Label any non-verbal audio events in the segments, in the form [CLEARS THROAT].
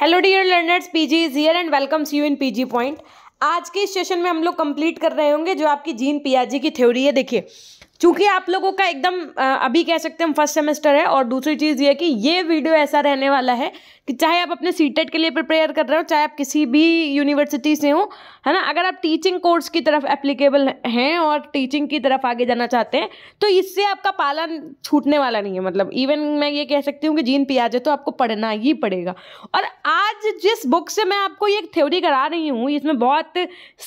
hello dear learners PG is here and welcomes you in PG point आज के इस session में हम लोग कंप्लीट कर रहे होंगे जो आपकी जीन पियाजी की थ्योरी है देखिए चूंकि आप लोगों का एकदम अभी कह सकते हैं हम फर्स्ट सेमेस्टर है और दूसरी चीज़ ये है कि ये वीडियो ऐसा रहने वाला है कि चाहे आप अपने सीटेट के लिए प्रिपेयर कर रहे हो चाहे आप किसी भी यूनिवर्सिटी से हो है ना अगर आप टीचिंग कोर्स की तरफ एप्लीकेबल हैं और टीचिंग की तरफ आगे जाना चाहते हैं तो इससे आपका पालन छूटने वाला नहीं है मतलब इवन मैं ये कह सकती हूँ कि जीन पियाजे तो आपको पढ़ना ही पड़ेगा और आज जिस बुक से मैं आपको ये थ्योरी करा रही हूँ इसमें बहुत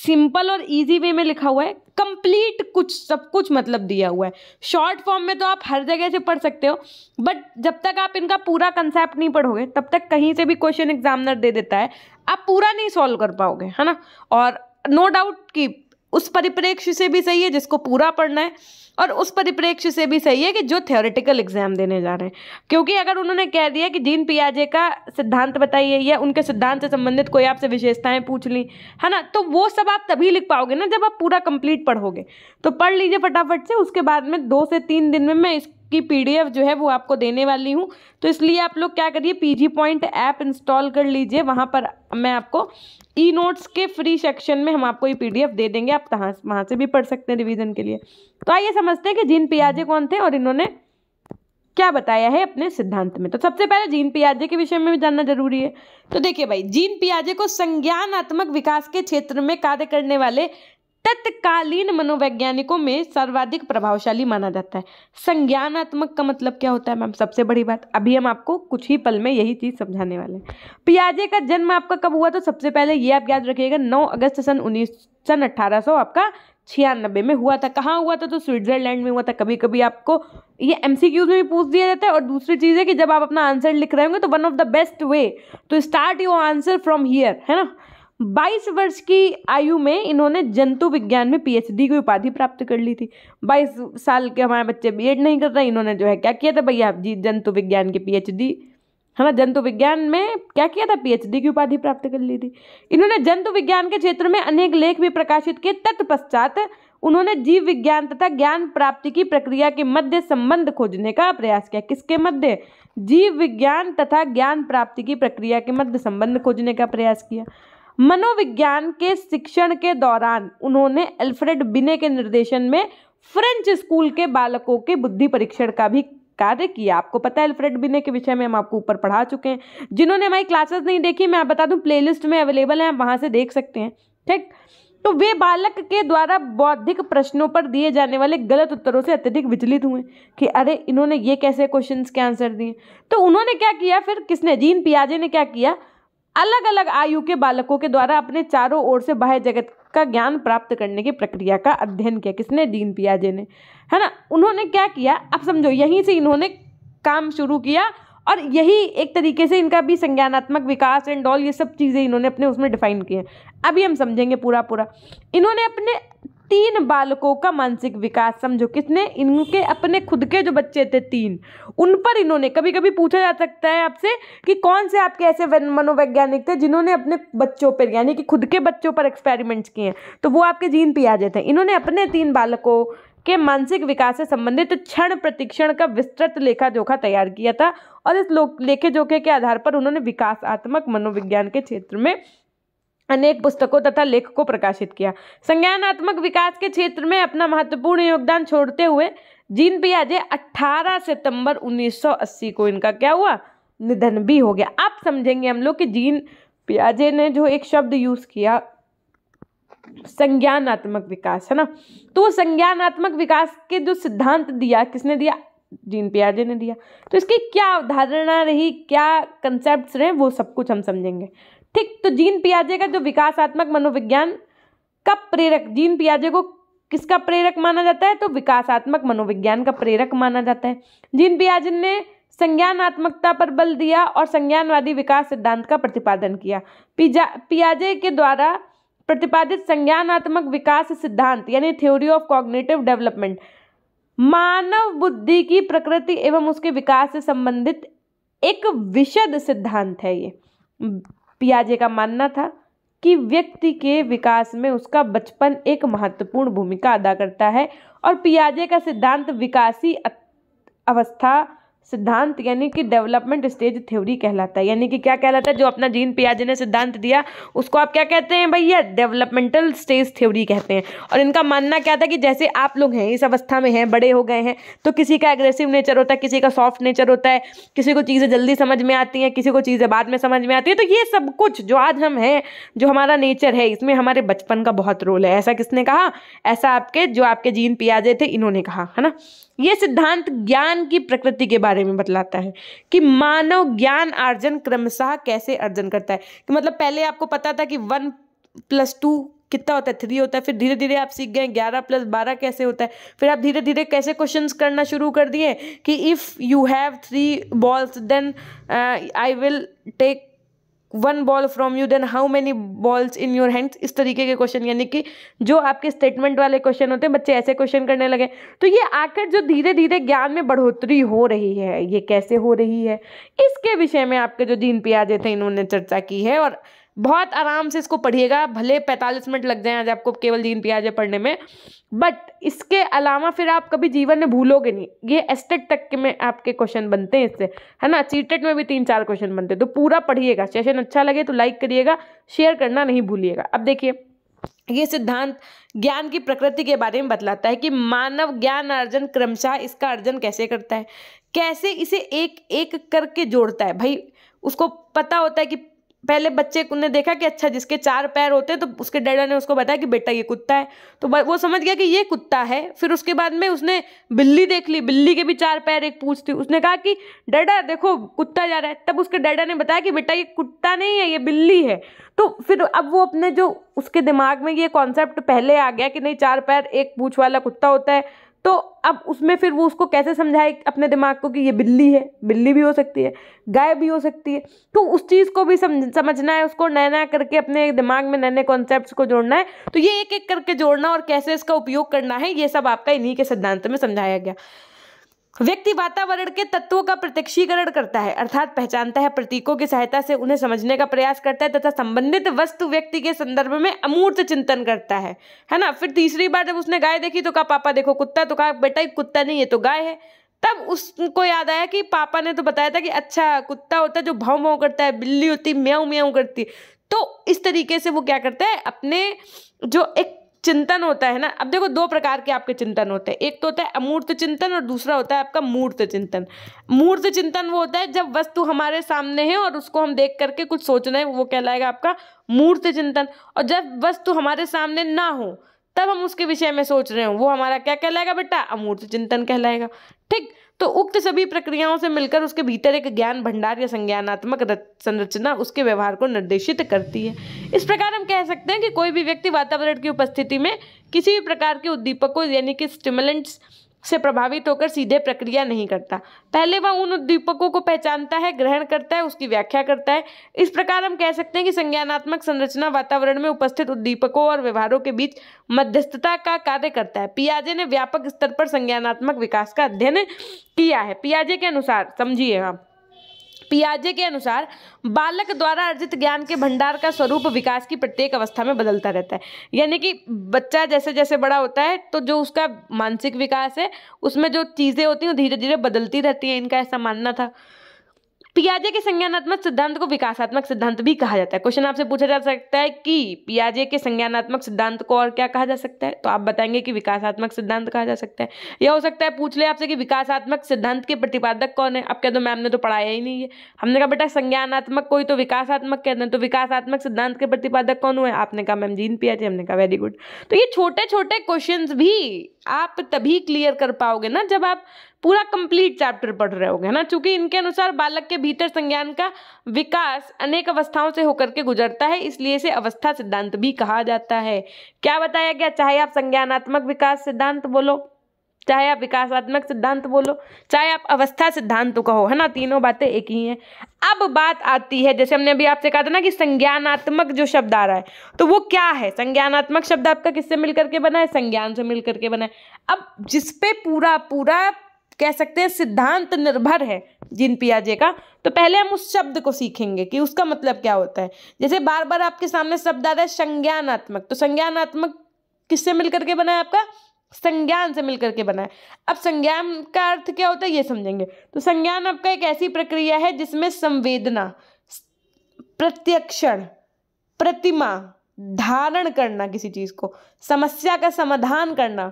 सिंपल और ईजी वे में लिखा हुआ है कंप्लीट कुछ सब कुछ मतलब दिया हुआ है शॉर्ट फॉर्म में तो आप हर जगह से पढ़ सकते हो बट जब तक आप इनका पूरा कंसेप्ट नहीं पढ़ोगे तब तक कहीं से भी क्वेश्चन एग्जामिनर दे देता है आप पूरा नहीं सॉल्व कर पाओगे है ना और नो डाउट कि उस परिप्रेक्ष्य से भी सही है जिसको पूरा पढ़ना है और उस परिप्रेक्ष्य से भी सही है कि जो थ्योरेटिकल एग्जाम देने जा रहे हैं क्योंकि अगर उन्होंने कह दिया कि जीन पियाजे का सिद्धांत बताइए या उनके सिद्धांत से संबंधित कोई आपसे विशेषताएं पूछ ली है ना तो वो सब आप तभी लिख पाओगे ना जब आप पूरा कंप्लीट पढ़ोगे तो पढ़ लीजिए फटाफट से उसके बाद में दो से तीन दिन में मैं इस की पीडीएफ जो है वो आपको देने वाली हूँ तो इसलिए आप लोग क्या करिए पीजी पॉइंट ऐप इंस्टॉल कर लीजिए वहाँ पर मैं आपको ई नोट्स के फ्री सेक्शन में हम आपको ये पीडीएफ दे देंगे आप कहाँ वहाँ से भी पढ़ सकते हैं रिविज़न के लिए तो आइए समझते हैं कि जीन पियाजे कौन थे और इन्होंने क्या बताया है अपने सिद्धांत में तो सबसे पहले जीन पियाजे के विषय में भी जानना जरूरी है तो देखिए भाई जीन पियाजे को संज्ञानात्मक विकास के क्षेत्र में कार्य करने वाले तत्कालीन मनोवैज्ञानिकों में सर्वाधिक प्रभावशाली माना जाता है संज्ञानात्मक का मतलब क्या होता है मैम सबसे बड़ी बात अभी हम आपको कुछ ही पल में यही चीज समझाने वाले हैं पियाजे का जन्म आपका कब हुआ तो सबसे पहले ये आप याद रखिएगा 9 अगस्त सन उन्नीस सन अट्ठारह आपका छियानबे में हुआ था कहाँ हुआ था तो स्विट्जरलैंड में हुआ था कभी कभी आपको ये एम में भी पूछ दिया जाता है और दूसरी चीज़ है कि जब आप अपना आंसर लिख रहे होंगे तो one of the best way to start your answer from here है ना 22 वर्ष की आयु में इन्होंने जंतु विज्ञान में पीएचडी की उपाधि प्राप्त कर ली थी 22 साल के हमारे बच्चे बीएड नहीं कर रहे इन्होंने जो है क्या किया था भैया जी जंतु विज्ञान की पीएचडी है ना जंतु विज्ञान में क्या किया था पीएचडी की उपाधि प्राप्त कर ली थी इन्होंने जंतु विज्ञान के क्षेत्र में अनेक लेख भी प्रकाशित किए तत्पश्चात उन्होंने जीव विज्ञान तथा ज्ञान प्राप्ति की प्रक्रिया के मध्य संबंध खोजने का प्रयास किया किसके मध्य जीव विज्ञान तथा ज्ञान प्राप्ति की प्रक्रिया के मध्य संबंध खोजने का प्रयास किया मनोविज्ञान के शिक्षण के दौरान उन्होंने अल्फ्रेड बिने के निर्देशन में फ्रेंच स्कूल के बालकों के बुद्धि परीक्षण का भी कार्य किया आपको पता है अल्फ्रेड बिने के विषय में हम आपको ऊपर पढ़ा चुके हैं जिन्होंने हमारी क्लासेस नहीं देखी मैं आप बता दूं प्लेलिस्ट में अवेलेबल है आप वहाँ से देख सकते हैं ठीक तो वे बालक के द्वारा बौद्धिक प्रश्नों पर दिए जाने वाले गलत उत्तरों से अत्यधिक विचलित हुए कि अरे इन्होंने ये कैसे क्वेश्चंस के आंसर दिए तो उन्होंने क्या किया फिर किसने जीन पियाजे ने क्या किया अलग अलग आयु के बालकों के द्वारा अपने चारों ओर से बाह्य जगत का ज्ञान प्राप्त करने की प्रक्रिया का अध्ययन किया किसने डीन पियाजे ने है ना उन्होंने क्या किया अब समझो यहीं से इन्होंने काम शुरू किया और यही एक तरीके से इनका भी संज्ञानात्मक विकास एंड ऑल ये सब चीज़ें इन्होंने अपने उसमें डिफाइन किए अभी हम समझेंगे पूरा पूरा इन्होंने अपने तीन बालकों का मानसिक विकास समझो किसने इनके अपने खुद के जो बच्चे थे तीन उन पर इन्होंने कभी कभी पूछा जा सकता है आपसे कि कौन से आपके ऐसे मनोवैज्ञानिक थे जिन्होंने अपने बच्चों पर यानी कि खुद के बच्चों पर एक्सपेरिमेंट्स किए हैं तो वो आपके जीन पियाजे थे इन्होंने अपने तीन बालकों के मानसिक विकास से संबंधित क्षण प्रतिक्षण का विस्तृत लेखा जोखा तैयार किया था और इस लेखे जोखे के आधार पर उन्होंने विकासात्मक मनोविज्ञान के क्षेत्र में अनेक पुस्तकों तथा लेखकों प्रकाशित किया संज्ञानात्मक विकास के क्षेत्र में अपना महत्वपूर्ण योगदान छोड़ते हुए जीन पियाजे 18 सितंबर 1980 को इनका क्या हुआ निधन भी हो गया आप समझेंगे हम लोग कि जीन पियाजे ने जो एक शब्द यूज़ किया संज्ञानात्मक विकास है ना तो संज्ञानात्मक विकास के जो सिद्धांत दिया किसने दिया जीन पियाजे ने दिया तो इसकी क्या अवधारणा रही क्या कंसेप्ट रहे वो सब कुछ हम समझेंगे ठीक तो जीन पियाजे का जो विकासात्मक मनोविज्ञान का प्रेरक जीन पियाजे को किसका प्रेरक माना जाता है तो विकासात्मक मनोविज्ञान का प्रेरक माना जाता है जीन पियाजे ने संज्ञानात्मकता पर बल दिया और संज्ञानवादी विकास सिद्धांत का प्रतिपादन किया पिजा पियाजे के द्वारा प्रतिपादित संज्ञानात्मक विकास सिद्धांत यानी थ्योरी ऑफ कॉग्निटिव डेवलपमेंट मानव बुद्धि की प्रकृति एवं उसके विकास से संबंधित एक विशद सिद्धांत है ये पियाजे का मानना था कि व्यक्ति के विकास में उसका बचपन एक महत्वपूर्ण भूमिका अदा करता है और पियाजे का सिद्धांत विकासी अवस्था सिद्धांत यानी कि डेवलपमेंट स्टेज थ्योरी कहलाता है यानी कि क्या कहलाता है जो अपना जीन पियाजे ने सिद्धांत दिया उसको आप क्या कहते हैं भैया डेवलपमेंटल स्टेज थ्योरी कहते हैं और इनका मानना क्या था कि जैसे आप लोग हैं इस अवस्था में हैं बड़े हो गए हैं तो किसी का एग्रेसिव नेचर होता है किसी का सॉफ्ट नेचर होता है किसी को चीज़ें जल्दी समझ में आती हैं किसी को चीज़ें बाद में समझ में आती है तो ये सब कुछ जो आज हम हैं जो हमारा नेचर है इसमें हमारे बचपन का बहुत रोल है ऐसा किसने कहा ऐसा आपके जो आपके जीन पियाजे थे इन्होंने कहा है ना ये सिद्धांत ज्ञान की प्रकृति के बारे में बतलाता है कि मानव ज्ञान अर्जन क्रमशः कैसे अर्जन करता है कि मतलब पहले आपको पता था कि वन प्लस टू कितना होता है थ्री होता है फिर धीरे धीरे आप सीख गए ग्यारह प्लस बारह कैसे होता है फिर आप धीरे धीरे कैसे क्वेश्चन करना शुरू कर दिए कि if you have three balls then I will take one ball from you then how many balls in your hands इस तरीके के क्वेश्चन यानी कि जो आपके स्टेटमेंट वाले क्वेश्चन होते हैं बच्चे ऐसे क्वेश्चन करने लगे तो ये आकर जो धीरे धीरे ज्ञान में बढ़ोतरी हो रही है ये कैसे हो रही है इसके विषय में आपके जो जीन पियाजे थे इन्होंने चर्चा की है और बहुत आराम से इसको पढ़िएगा भले पैंतालीस मिनट लग जाए आज आपको केवल दीन प्याजे पढ़ने में बट इसके अलावा फिर आप कभी जीवन में भूलोगे नहीं ये एस्टेट तक के में आपके क्वेश्चन बनते हैं इससे है ना चीटेट में भी तीन चार क्वेश्चन बनते हैं तो पूरा पढ़िएगा सेशन अच्छा लगे तो लाइक करिएगा शेयर करना नहीं भूलिएगा अब देखिए ये सिद्धांत ज्ञान की प्रकृति के बारे में बतलाता है कि मानव ज्ञान अर्जन क्रमशः इसका अर्जन कैसे करता है कैसे इसे एक एक करके जोड़ता है भाई उसको पता होता है कि पहले बच्चे ने देखा कि अच्छा जिसके चार पैर होते हैं तो उसके डैडा ने उसको बताया कि बेटा ये कुत्ता है तो वो समझ गया कि ये कुत्ता है फिर उसके बाद में उसने बिल्ली देख ली बिल्ली के भी चार पैर एक पूछ थी उसने कहा कि डैडा देखो कुत्ता जा रहा है तब उसके डैडा ने बताया कि बेटा ये कुत्ता नहीं है ये बिल्ली है तो फिर अब वो अपने जो उसके दिमाग में ये कॉन्सेप्ट पहले आ गया कि नहीं चार पैर एक पूछ वाला कुत्ता होता है तो अब उसमें फिर वो उसको कैसे समझाए अपने दिमाग को कि ये बिल्ली है बिल्ली भी हो सकती है गाय भी हो सकती है तो उस चीज़ को भी समझ समझना है उसको नया नया करके अपने दिमाग में नए नए कॉन्सेप्ट को जोड़ना है तो ये एक एक करके जोड़ना और कैसे इसका उपयोग करना है ये सब आपका इन्हीं के सिद्धांत में समझाया गया व्यक्ति वातावरण के तत्वों का प्रत्यक्षीकरण करता है अर्थात पहचानता है प्रतीकों की सहायता से उन्हें समझने का प्रयास करता है तथा संबंधित वस्तु व्यक्ति के संदर्भ में अमूर्त चिंतन करता है है ना फिर तीसरी बार जब उसने गाय देखी तो कहा पापा देखो कुत्ता तो कहा बेटा कुत्ता नहीं है तो गाय है तब उसको याद आया कि पापा ने तो बताया था कि अच्छा कुत्ता होता है जो भाव भाव करता है बिल्ली होती म्याऊ म्याऊ करती तो इस तरीके से वो क्या करता है अपने जो एक चिंतन होता है ना अब देखो दो प्रकार के आपके चिंतन होते हैं एक तो होता है अमूर्त चिंतन और दूसरा होता है आपका मूर्त चिंतन मूर्त चिंतन वो होता है जब वस्तु हमारे सामने है और उसको हम देख करके कुछ सोचना है वो कहलाएगा आपका मूर्त चिंतन और जब वस्तु हमारे सामने ना हो तब हम उसके विषय में सोच रहे हो वो हमारा क्या कहलाएगा बेटा अमूर्त चिंतन कहलाएगा ठीक तो उक्त सभी प्रक्रियाओं से मिलकर उसके भीतर एक ज्ञान भंडार या संज्ञानात्मक संरचना उसके व्यवहार को निर्देशित करती है इस प्रकार हम कह सकते हैं कि कोई भी व्यक्ति वातावरण की उपस्थिति में किसी भी प्रकार के उद्दीपकों यानी कि स्टिमुलेंट्स से प्रभावित होकर सीधे प्रक्रिया नहीं करता पहले वह उन उद्दीपकों को पहचानता है ग्रहण करता है उसकी व्याख्या करता है इस प्रकार हम कह सकते हैं कि संज्ञानात्मक संरचना वातावरण में उपस्थित उद्दीपकों और व्यवहारों के बीच मध्यस्थता का कार्य करता है पियाजे ने व्यापक स्तर पर संज्ञानात्मक विकास का अध्ययन किया है पियाजे के अनुसार समझिए आप पियाजे के अनुसार बालक द्वारा अर्जित ज्ञान के भंडार का स्वरूप विकास की प्रत्येक अवस्था में बदलता रहता है यानी कि बच्चा जैसे जैसे बड़ा होता है तो जो उसका मानसिक विकास है उसमें जो चीज़ें होती हैं धीरे धीरे बदलती रहती हैं इनका ऐसा मानना था पियाजे के संज्ञानात्मक सिद्धांत को विकासात्मक सिद्धांत भी कहा जाता है क्वेश्चन आपसे पूछा जा सकता है कि पियाजे के संज्ञानात्मक सिद्धांत को और क्या कहा जा सकता है तो आप बताएंगे कि विकासात्मक सिद्धांत कहा जा सकता है या हो सकता है पूछ ले आपसे कि विकासात्मक सिद्धांत के प्रतिपादक कौन है आप कह दो मैम ने तो पढ़ाया ही नहीं है हमने कहा बेटा संज्ञानात्मक कोई तो विकासात्मक कहते हैं तो विकासात्मक सिद्धांत के प्रतिपादक कौन हुए आपने कहा मैम जीन पियाजे हमने कहा वेरी गुड तो ये छोटे छोटे क्वेश्चन भी आप तभी क्लियर कर पाओगे ना जब आप पूरा कंप्लीट चैप्टर पढ़ रहे होगे है ना चूंकि इनके अनुसार बालक के भीतर संज्ञान का विकास अनेक अवस्थाओं से होकर के गुजरता है इसलिए इसे अवस्था सिद्धांत भी कहा जाता है क्या बताया गया चाहे आप संज्ञानात्मक विकास सिद्धांत बोलो चाहे आप विकासात्मक सिद्धांत बोलो चाहे आप अवस्था सिद्धांत कहो है ना तीनों बातें एक ही हैं अब बात आती है जैसे हमने अभी आपसे कहा था ना कि संज्ञानात्मक जो शब्द आ रहा है तो वो क्या है संज्ञानात्मक शब्द आपका किससे मिलकर के बना है संज्ञान से मिलकर के बना है अब जिसपे पूरा पूरा कह सकते हैं सिद्धांत निर्भर है जिन पियाजे का तो पहले हम उस शब्द को सीखेंगे कि उसका मतलब क्या होता है जैसे बार बार आपके सामने शब्द आ रहा है संज्ञानात्मक तो संज्ञानात्मक किससे मिलकर के बना है आपका संज्ञान से मिलकर के बना है अब संज्ञान का अर्थ क्या होता है ये समझेंगे तो संज्ञान आपका एक ऐसी प्रक्रिया है जिसमें संवेदना प्रत्यक्षण प्रतिमा धारण करना किसी चीज को समस्या का समाधान करना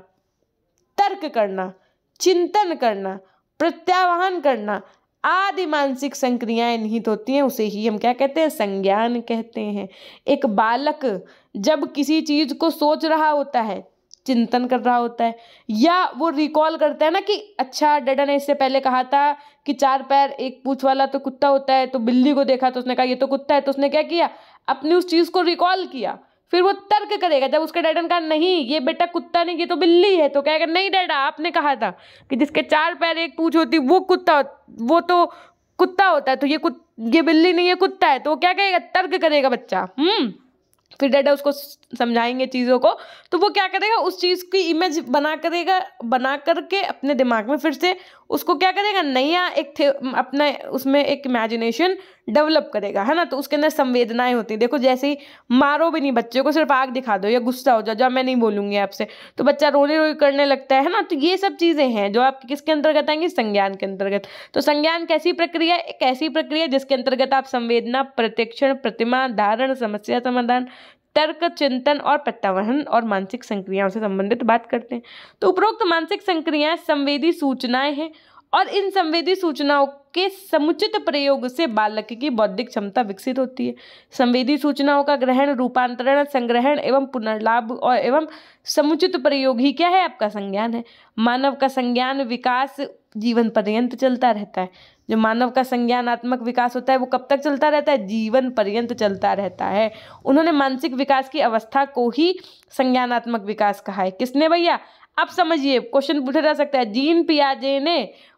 तर्क करना चिंतन करना प्रत्यावहन करना आदि मानसिक संक्रियाएं निहित होती हैं उसे ही हम क्या कहते हैं संज्ञान कहते हैं एक बालक जब किसी चीज को सोच रहा होता है चिंतन कर रहा होता है या वो रिकॉल करता है ना कि अच्छा डेडा ने इससे पहले कहा था कि चार पैर एक पूछ वाला तो कुत्ता होता है तो बिल्ली को देखा तो उसने कहा ये तो कुत्ता है तो उसने क्या किया अपनी उस चीज़ को रिकॉल किया फिर वो तर्क करेगा जब उसके डैडन का नहीं ये बेटा कुत्ता नहीं ये तो बिल्ली है तो कहेगा नहीं डैडा आपने कहा था कि जिसके चार पैर एक पूछ होती वो कुत्ता वो तो कुत्ता होता है तो ये कुत ये बिल्ली नहीं है कुत्ता है तो वो क्या कहेगा तर्क करेगा बच्चा हम्म फिर डैडा उसको समझाएंगे चीज़ों को तो वो क्या करेगा उस चीज़ की इमेज बना करेगा बना करके अपने दिमाग में फिर से उसको क्या करेगा नया एक थे अपना उसमें एक इमेजिनेशन डेवलप करेगा है ना तो उसके अंदर संवेदनाएं होती हैं देखो जैसे ही मारो भी नहीं बच्चे को सिर्फ आग दिखा दो या गुस्सा हो जाओ जब मैं नहीं बोलूँगी आपसे तो बच्चा रोने रोई करने लगता है ना तो ये सब चीज़ें हैं जो आप किसके अंतर्गत आएंगे संज्ञान के अंतर्गत तो संज्ञान कैसी प्रक्रिया एक ऐसी प्रक्रिया जिसके अंतर्गत आप संवेदना प्रत्यक्षण प्रतिमा धारण समस्या समाधान तर्क चिंतन और प्रत्यावहन और मानसिक संक्रियाओं से संबंधित बात करते हैं तो उपरोक्त मानसिक संक्रियाएं संवेदी सूचनाएं हैं और इन संवेदी सूचनाओं के समुचित प्रयोग से बालक की बौद्धिक क्षमता विकसित होती है संवेदी सूचनाओं का ग्रहण रूपांतरण संग्रहण एवं पुनर्लाभ और एवं समुचित प्रयोग ही क्या है आपका संज्ञान है मानव का संज्ञान विकास जीवन पर्यंत चलता रहता है जो मानव का संज्ञानात्मक विकास होता है वो कब तक चलता रहता है जीवन पर्यंत चलता रहता है उन्होंने मानसिक विकास की अवस्था को ही संज्ञानात्मक विकास कहा है किसने भैया अब समझिए क्वेश्चन पूछा जा सकता है जीन पियाजे ने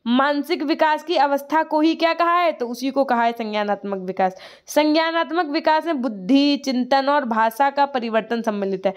मानसिक विकास की अवस्था को ही क्या कहा है तो उसी को कहा है संज्ञानात्मक विकास संज्ञानात्मक विकास में बुद्धि चिंतन और भाषा का परिवर्तन सम्मिलित है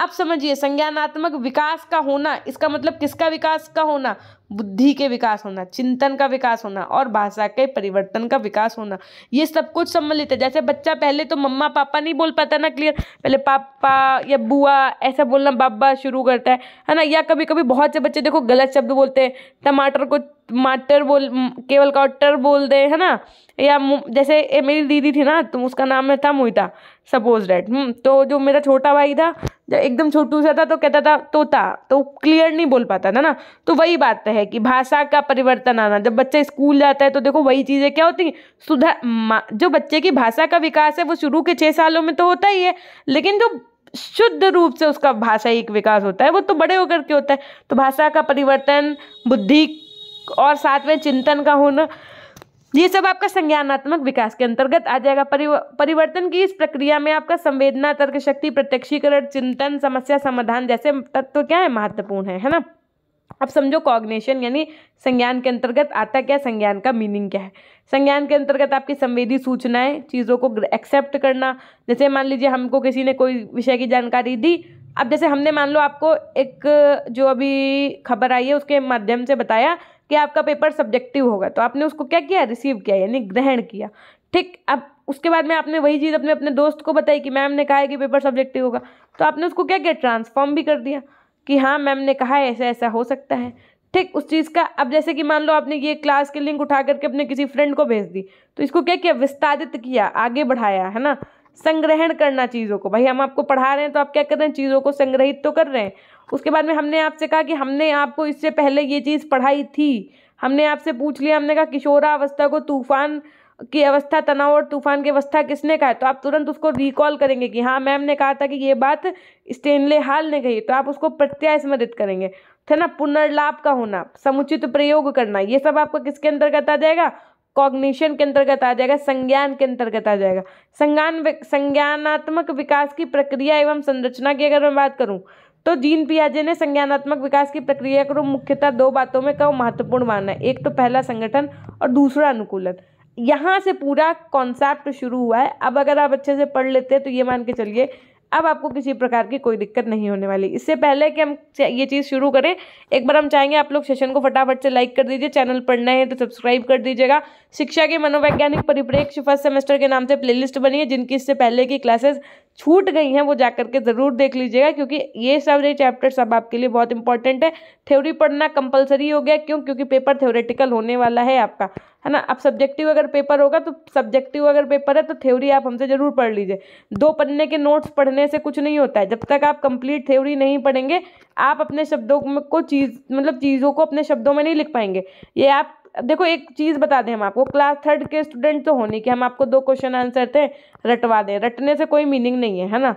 अब समझिए संज्ञानात्मक विकास का होना इसका मतलब किसका विकास का होना बुद्धि के विकास होना चिंतन का विकास होना और भाषा के परिवर्तन का विकास होना ये सब कुछ सम्मिलित है जैसे बच्चा पहले तो मम्मा पापा नहीं बोल पाता ना क्लियर पहले पापा या बुआ ऐसा बोलना बाबा शुरू करता है है ना या कभी कभी बहुत से बच्चे देखो गलत शब्द बोलते हैं टमाटर को टमाटर बोल केवल का टर बोल दे है ना या जैसे ए, मेरी दीदी थी ना तो उसका नाम था मोहिता सपोज डैट हम्म, तो जो मेरा छोटा भाई था जब एकदम छोटू सा था तो कहता था तोता तो क्लियर नहीं बोल पाता था ना तो वही बात है है कि भाषा का परिवर्तन आना जब बच्चा स्कूल जाता है तो देखो वही चीज़ें क्या होती हैं जो बच्चे की भाषा का विकास है वो शुरू के छः सालों में तो होता ही है लेकिन जो शुद्ध रूप से उसका भाषायिक विकास होता है वो तो बड़े होकर के होता है तो भाषा का परिवर्तन बुद्धि और साथ में चिंतन का होना ये सब आपका संज्ञानात्मक विकास के अंतर्गत आ जाएगा परिवर्तन की इस प्रक्रिया में आपका संवेदना तर्क शक्ति प्रत्यक्षीकरण चिंतन समस्या समाधान जैसे तत्व तो क्या है महत्वपूर्ण है है ना अब समझो कॉग्नेशन यानी संज्ञान के अंतर्गत आता क्या संज्ञान का मीनिंग क्या है संज्ञान के अंतर्गत आपकी संवेदी सूचनाएं चीज़ों को एक्सेप्ट करना जैसे मान लीजिए हमको किसी ने कोई विषय की जानकारी दी अब जैसे हमने मान लो आपको एक जो अभी खबर आई है उसके माध्यम से बताया कि आपका पेपर सब्जेक्टिव होगा तो आपने उसको क्या किया रिसीव किया यानी ग्रहण किया ठीक अब उसके बाद में आपने वही चीज़ अपने अपने दोस्त को बताई कि मैम ने कहा है कि पेपर सब्जेक्टिव होगा तो आपने उसको क्या किया ट्रांसफॉर्म भी कर दिया कि हाँ मैम ने कहा है ऐसा ऐसा हो सकता है ठीक उस चीज़ का अब जैसे कि मान लो आपने ये क्लास के लिंक उठा करके अपने किसी फ्रेंड को भेज दी तो इसको क्या किया विस्तारित किया आगे बढ़ाया है ना संग्रहण करना चीज़ों को भाई हम आपको पढ़ा रहे हैं तो आप क्या कर रहे हैं चीज़ों को संग्रहित तो कर रहे हैं उसके बाद में हमने आपसे कहा कि हमने आपको इससे पहले ये चीज़ पढ़ाई थी हमने आपसे पूछ लिया हमने कहा किशोरावस्था को तूफान की अवस्था तनाव और तूफान की अवस्था किसने कहा है तो आप तुरंत उसको रिकॉल करेंगे कि हाँ मैम ने कहा था कि ये बात स्टेनले हाल ने कही तो आप उसको प्रत्याय स्मरित करेंगे थे तो ना पुनर्लाभ का होना समुचित प्रयोग करना ये सब आपको किसके अंतर्गत आ जाएगा कॉग्निशन के अंतर्गत आ जाएगा संज्ञान के अंतर्गत आ जाएगा संज्ञान संज्ञानात्मक विकास की प्रक्रिया एवं संरचना की अगर मैं बात करूँ तो जीन पियाजे ने संज्ञानात्मक विकास की प्रक्रिया को मुख्यतः दो बातों में कहो महत्वपूर्ण माना है एक तो पहला संगठन और दूसरा अनुकूलन यहाँ से पूरा कॉन्सेप्ट शुरू हुआ है अब अगर आप अच्छे से पढ़ लेते हैं तो ये मान के चलिए अब आपको किसी प्रकार की कोई दिक्कत नहीं होने वाली इससे पहले कि हम ये चीज़ शुरू करें एक बार हम चाहेंगे आप लोग सेशन को फटाफट से लाइक कर दीजिए चैनल पढ़ना है तो सब्सक्राइब कर दीजिएगा शिक्षा के मनोवैज्ञानिक परिप्रेक्ष्य फर्स्ट सेमेस्टर के नाम से प्ले बनी है जिनकी इससे पहले की क्लासेज छूट गई हैं वो जा करके ज़रूर देख लीजिएगा क्योंकि ये सब ये चैप्टर सब आपके लिए बहुत इंपॉर्टेंट है थ्योरी पढ़ना कंपलसरी हो गया क्यों क्योंकि पेपर थ्योरेटिकल होने वाला है आपका है ना अब सब्जेक्टिव अगर पेपर होगा तो सब्जेक्टिव अगर पेपर है तो थ्योरी आप हमसे ज़रूर पढ़ लीजिए दो पन्ने के नोट्स पढ़ने से कुछ नहीं होता है जब तक आप कंप्लीट थ्योरी नहीं पढ़ेंगे आप अपने शब्दों को चीज़ मतलब चीज़ों को अपने शब्दों में नहीं लिख पाएंगे ये आप देखो एक चीज़ बता दें हम आपको क्लास थर्ड के स्टूडेंट तो होने के हम आपको दो क्वेश्चन आंसर थे रटवा दें रटने से कोई मीनिंग नहीं है है ना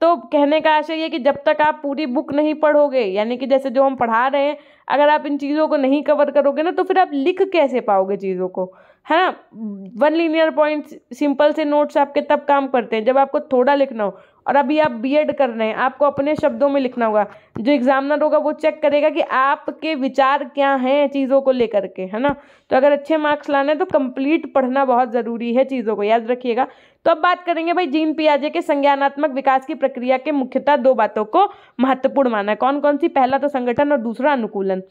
तो कहने का आशय ये कि जब तक आप पूरी बुक नहीं पढ़ोगे यानी कि जैसे जो हम पढ़ा रहे हैं अगर आप इन चीज़ों को नहीं कवर करोगे ना तो फिर आप लिख कैसे पाओगे चीज़ों को है ना वन लीनियर पॉइंट सिंपल से नोट्स आपके तब काम करते हैं जब आपको थोड़ा लिखना हो और अभी आप बीएड कर रहे हैं आपको अपने शब्दों में लिखना होगा जो एग्जामिनर होगा वो चेक करेगा कि आपके विचार क्या हैं चीज़ों को लेकर के है ना तो अगर अच्छे मार्क्स लाने हैं तो कंप्लीट पढ़ना बहुत ज़रूरी है चीज़ों को याद रखिएगा तो अब बात करेंगे भाई जीन पियाजे के संज्ञानात्मक विकास की प्रक्रिया के मुख्यतः दो बातों को महत्वपूर्ण माना कौन कौन सी पहला तो संगठन और दूसरा अनुकूलन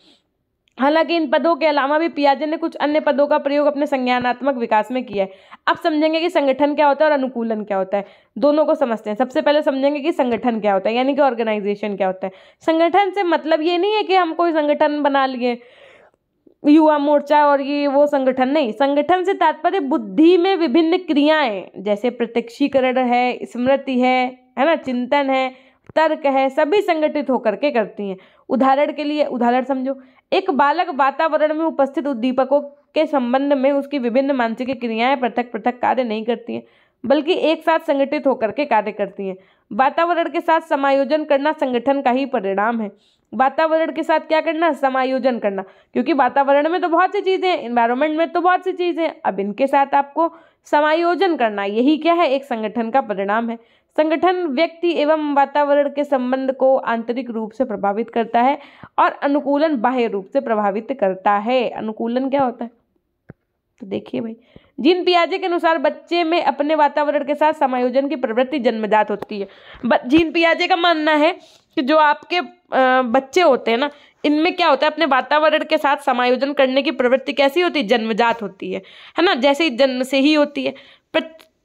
हालांकि इन पदों के अलावा भी पियाजे ने कुछ अन्य पदों का प्रयोग अपने संज्ञानात्मक विकास में किया है अब समझेंगे कि संगठन क्या होता है और अनुकूलन क्या होता है दोनों को समझते हैं सबसे पहले समझेंगे कि संगठन क्या होता है यानी कि ऑर्गेनाइजेशन क्या होता है संगठन से मतलब ये नहीं है कि हम कोई संगठन बना लिए युवा मोर्चा और ये वो संगठन नहीं संगठन से तात्पर्य बुद्धि में विभिन्न क्रियाएं जैसे प्रत्यक्षीकरण है स्मृति है है ना चिंतन है तर्क है सभी संगठित होकर के करती हैं उदाहरण के लिए उदाहरण समझो एक बालक वातावरण में उपस्थित उद्दीपकों के संबंध में उसकी विभिन्न मानसिक क्रियाएं पृथक पृथक कार्य नहीं करती हैं बल्कि एक साथ संगठित होकर के कार्य करती हैं वातावरण के साथ समायोजन करना संगठन का ही परिणाम है वातावरण के साथ क्या करना समायोजन करना क्योंकि वातावरण में तो बहुत सी चीज़ें हैं इन्वायरमेंट में तो बहुत सी चीज़ें हैं अब इनके साथ आपको समायोजन करना यही क्या है एक संगठन का परिणाम है संगठन व्यक्ति एवं वातावरण के संबंध को आंतरिक रूप से प्रभावित करता है और अनुकूलन बाह्य रूप से प्रभावित करता है अनुकूलन क्या होता है तो देखिए भाई जिन पियाजे के अनुसार बच्चे में अपने वातावरण के साथ समायोजन की प्रवृत्ति जन्मजात होती है जीन पियाजे का मानना है कि जो आपके बच्चे होते हैं ना इनमें क्या होता है अपने वातावरण के साथ समायोजन करने की प्रवृत्ति कैसी होती है जन्मजात होती है है ना जैसे जन्म से ही होती है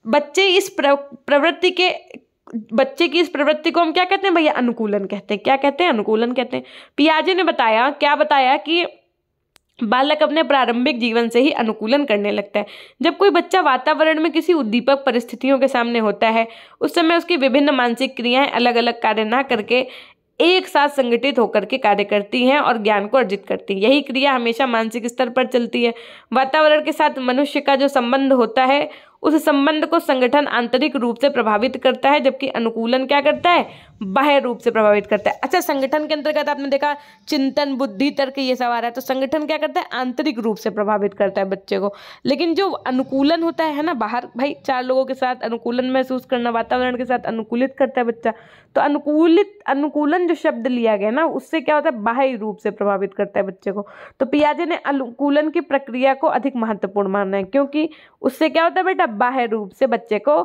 बच्चे इस प्रवृत्ति के बच्चे की इस प्रवृत्ति को हम क्या कहते हैं भैया अनुकूलन कहते हैं क्या कहते हैं अनुकूलन कहते हैं पियाजे ने बताया क्या बताया कि बालक अपने प्रारंभिक जीवन से ही अनुकूलन करने लगता है जब कोई बच्चा वातावरण में किसी उद्दीपक परिस्थितियों के सामने होता है उस समय उसकी विभिन्न मानसिक क्रियाएं अलग अलग कार्य ना करके एक साथ संगठित होकर के कार्य करती हैं और ज्ञान को अर्जित करती हैं यही क्रिया हमेशा मानसिक स्तर पर चलती है वातावरण के साथ मनुष्य का जो संबंध होता है उस संबंध को संगठन आंतरिक रूप से प्रभावित करता है जबकि अनुकूलन क्या करता है बाह्य रूप से प्रभावित करता है अच्छा संगठन के अंतर्गत आपने देखा चिंतन बुद्धि तर्क ये सब आ रहा है तो संगठन क्या करता है आंतरिक रूप से प्रभावित करता है बच्चे को लेकिन जो अनुकूलन होता है ना बाहर भाई चार लोगों के साथ अनुकूलन महसूस करना वातावरण के साथ अनुकूलित करता है बच्चा तो अनुकूलित अनुकूलन जो शब्द लिया गया ना उससे क्या होता है बाह्य रूप से प्रभावित करता है बच्चे को तो पियाजे ने अनुकूलन की प्रक्रिया को अधिक महत्वपूर्ण माना है क्योंकि उससे क्या होता है बेटा मतलब बाह्य रूप से बच्चे को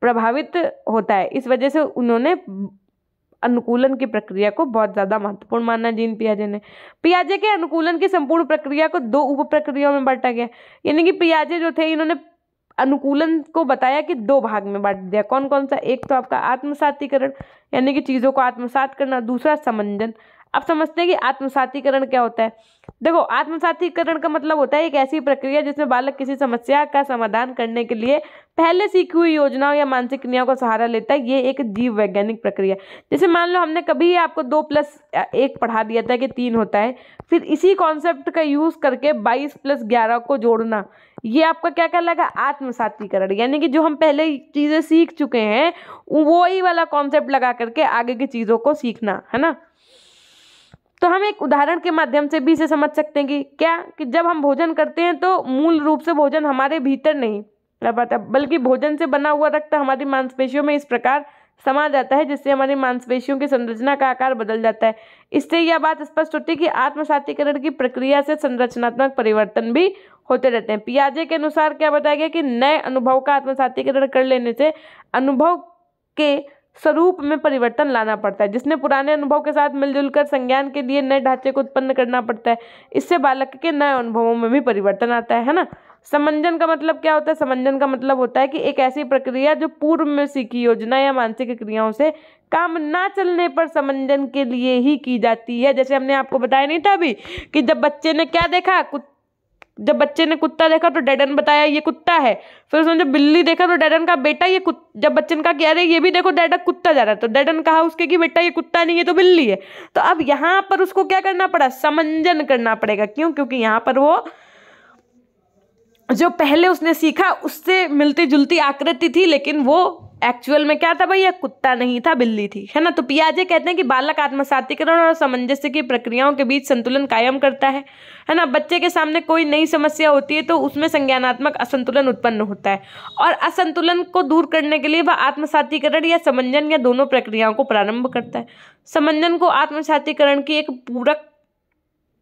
प्रभावित होता है इस वजह से उन्होंने अनुकूलन की प्रक्रिया को बहुत ज़्यादा महत्वपूर्ण माना जीन पियाजे ने पियाजे के अनुकूलन की संपूर्ण प्रक्रिया को दो उप प्रक्रियाओं में बांटा गया यानी कि पियाजे जो थे इन्होंने अनुकूलन को बताया कि दो भाग में बांट दिया कौन कौन सा एक तो आपका आत्मसातीकरण यानी कि चीज़ों को आत्मसात करना दूसरा समंजन अब समझते हैं कि आत्मसातीकरण क्या होता है देखो आत्मसातीकरण का मतलब होता है एक ऐसी प्रक्रिया जिसमें बालक किसी समस्या का समाधान करने के लिए पहले सीखी हुई योजनाओं या मानसिक क्रियाओं का सहारा लेता है ये एक जीव वैज्ञानिक प्रक्रिया जैसे मान लो हमने कभी आपको दो प्लस एक पढ़ा दिया था कि तीन होता है फिर इसी कॉन्सेप्ट का यूज़ करके बाईस प्लस ग्यारह को जोड़ना ये आपका क्या कहलाएगा आत्मसातीकरण यानी कि जो हम पहले चीज़ें सीख चुके हैं वो ही वाला कॉन्सेप्ट लगा करके आगे की चीज़ों को सीखना है ना तो हम एक उदाहरण के माध्यम से भी इसे समझ सकते हैं कि क्या कि जब हम भोजन करते हैं तो मूल रूप से भोजन हमारे भीतर नहीं पता बल्कि भोजन से बना हुआ रक्त हमारी मांसपेशियों में इस प्रकार समा जाता है जिससे हमारी मांसपेशियों की संरचना का आकार बदल जाता है इससे यह बात स्पष्ट होती है कि आत्मसातीकरण की प्रक्रिया से संरचनात्मक परिवर्तन भी होते रहते हैं पियाजे के अनुसार क्या बताया गया कि नए अनुभव का आत्मसातीकरण कर लेने से अनुभव के स्वरूप में परिवर्तन लाना पड़ता है जिसने पुराने अनुभव के साथ मिलजुल कर संज्ञान के लिए नए ढांचे को उत्पन्न करना पड़ता है इससे बालक के नए अनुभवों में भी परिवर्तन आता है है ना समंजन का मतलब क्या होता है समंजन का मतलब होता है कि एक ऐसी प्रक्रिया जो पूर्व में सीखी योजना या मानसिक क्रियाओं से काम ना चलने पर समंजन के लिए ही की जाती है जैसे हमने आपको बताया नहीं था अभी कि जब बच्चे ने क्या देखा कुछ जब बच्चे ने कुत्ता देखा तो डैडन बताया ये कुत्ता है फिर उसने जब बिल्ली देखा तो डैडन का बेटा ये कुत जब बच्चन का कह रहे ये भी देखो डैडा कुत्ता जा रहा है तो डैडन कहा उसके कि बेटा ये कुत्ता नहीं है तो बिल्ली है तो अब यहाँ पर उसको क्या करना पड़ा समंजन करना पड़ेगा क्यों क्योंकि यहाँ पर वो जो पहले उसने सीखा उससे मिलती जुलती आकृति थी लेकिन वो एक्चुअल में क्या था भैया कुत्ता नहीं था बिल्ली थी है ना तो पियाजे कहते हैं कि बालक आत्मसातिकरण और सामंजस्य की प्रक्रियाओं के बीच संतुलन कायम करता है है ना बच्चे के सामने कोई नई समस्या होती है तो उसमें संज्ञानात्मक असंतुलन उत्पन्न होता है और असंतुलन को दूर करने के लिए वह आत्मसातिकरण या समंजन या दोनों प्रक्रियाओं को प्रारंभ करता है समंजन को आत्मसातिकरण की एक पूरक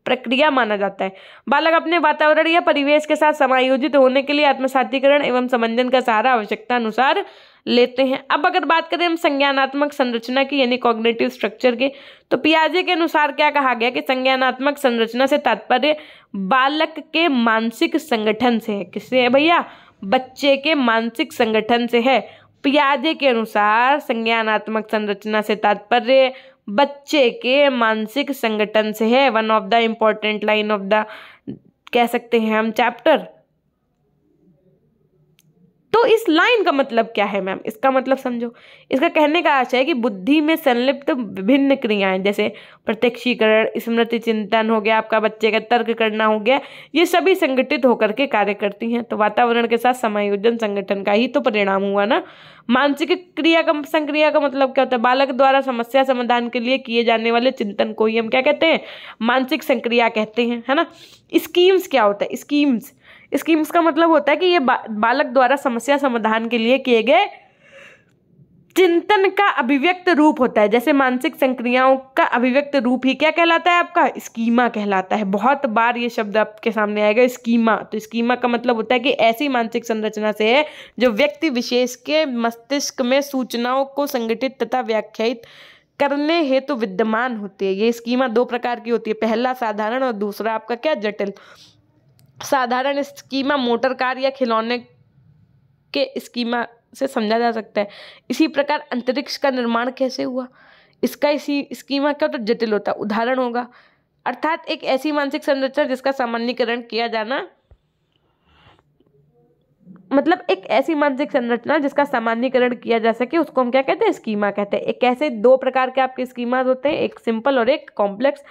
प्रक्रिया माना जाता है बालक अपने वातावरण या परिवेश के साथ समायोजित होने के लिए आत्मसातीकरण एवं समंजन का सहारा आवश्यकता अनुसार लेते हैं अब अगर बात करें हम संज्ञानात्मक संरचना की यानी कॉग्नेटिव स्ट्रक्चर के तो पियाजे के अनुसार क्या कहा गया कि संज्ञानात्मक संरचना से तात्पर्य बालक के मानसिक संगठन से है किससे है भैया बच्चे के मानसिक संगठन से है पियाजे के अनुसार संज्ञानात्मक संरचना से तात्पर्य बच्चे के मानसिक संगठन से है one of the important line of the कह सकते हैं हम चैप्टर तो इस लाइन का मतलब क्या है मैम इसका मतलब समझो इसका कहने का आशय है कि बुद्धि में संलिप्त विभिन्न क्रियाएं जैसे प्रत्यक्षीकरण स्मृति चिंतन हो गया आपका बच्चे का तर्क करना हो गया ये सभी संगठित होकर के कार्य करती हैं तो वातावरण के साथ समायोजन संगठन का ही तो परिणाम हुआ ना मानसिक क्रिया का संक्रिया का मतलब क्या होता है बालक द्वारा समस्या समाधान के लिए किए जाने वाले चिंतन को ही हम क्या कहते हैं मानसिक संक्रिया कहते हैं है ना स्कीम्स क्या होता है स्कीम्स स्कीम्स का मतलब होता है कि ये बा, बालक द्वारा समस्या समाधान के लिए किए गए चिंतन का अभिव्यक्त रूप होता है जैसे मानसिक संक्रियाओं का अभिव्यक्त रूप ही क्या कहलाता है आपका स्कीमा कहलाता है बहुत बार ये शब्द आपके सामने आएगा स्कीमा तो स्कीमा का मतलब होता है कि ऐसी मानसिक संरचना से है जो व्यक्ति विशेष के मस्तिष्क में सूचनाओं को संगठित तथा व्याख्यात करने हेतु तो विद्यमान होती है ये स्कीमा दो प्रकार की होती है पहला साधारण और दूसरा आपका क्या जटिल साधारण स्कीमा मोटर कार या खिलौने के स्कीमा से समझा जा सकता है इसी प्रकार अंतरिक्ष का निर्माण कैसे हुआ इसका इसी स्कीमा क्या तो जटिल होता है उदाहरण होगा अर्थात एक ऐसी मानसिक संरचना जिसका सामान्यकरण किया जाना मतलब एक ऐसी मानसिक संरचना जिसका सामान्यकरण किया जा सके उसको हम क्या कहते हैं स्कीमा कहते हैं एक ऐसे दो प्रकार के आपके स्कीमाज होते हैं एक सिंपल और एक कॉम्प्लेक्स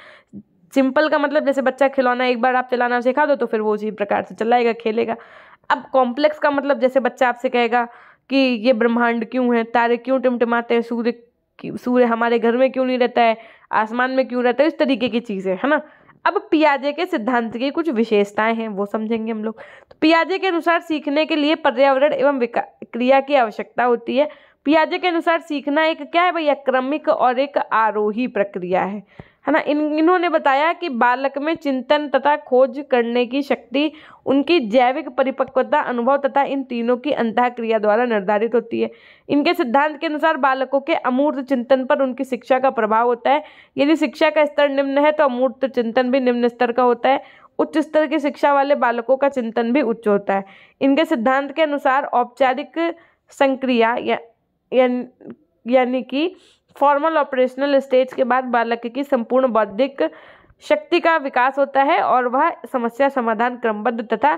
सिंपल का मतलब जैसे बच्चा खिलौना एक बार आप चलाना सिखा दो तो फिर वो उसी प्रकार से चलाएगा खेलेगा अब कॉम्प्लेक्स का मतलब जैसे बच्चा आपसे कहेगा कि ये ब्रह्मांड क्यों है तारे क्यों टिमटिमाते हैं सूर्य सूर्य हमारे घर में क्यों नहीं रहता है आसमान में क्यों रहता है इस तरीके की चीज़ें है ना अब पियाजे के सिद्धांत की कुछ विशेषताएं हैं वो समझेंगे हम लोग तो पियाजे के अनुसार सीखने के लिए पर्यावरण एवं क्रिया की आवश्यकता होती है पियाजे के अनुसार सीखना एक क्या है भैया क्रमिक और एक आरोही प्रक्रिया है है ना इन इन्होंने बताया कि बालक में चिंतन तथा खोज करने की शक्ति उनकी जैविक परिपक्वता अनुभव तथा इन तीनों की अंतःक्रिया द्वारा निर्धारित होती है इनके सिद्धांत के अनुसार बालकों के अमूर्त चिंतन पर उनकी शिक्षा का प्रभाव होता है यदि शिक्षा का स्तर निम्न है तो अमूर्त चिंतन भी निम्न स्तर का होता है उच्च स्तर की शिक्षा वाले बालकों का चिंतन भी उच्च होता है इनके सिद्धांत के अनुसार औपचारिक संक्रिया या, या यानी कि फॉर्मल ऑपरेशनल स्टेज के बाद बालक की संपूर्ण बौद्धिक शक्ति का विकास होता है और वह समस्या समाधान क्रमबद्ध तथा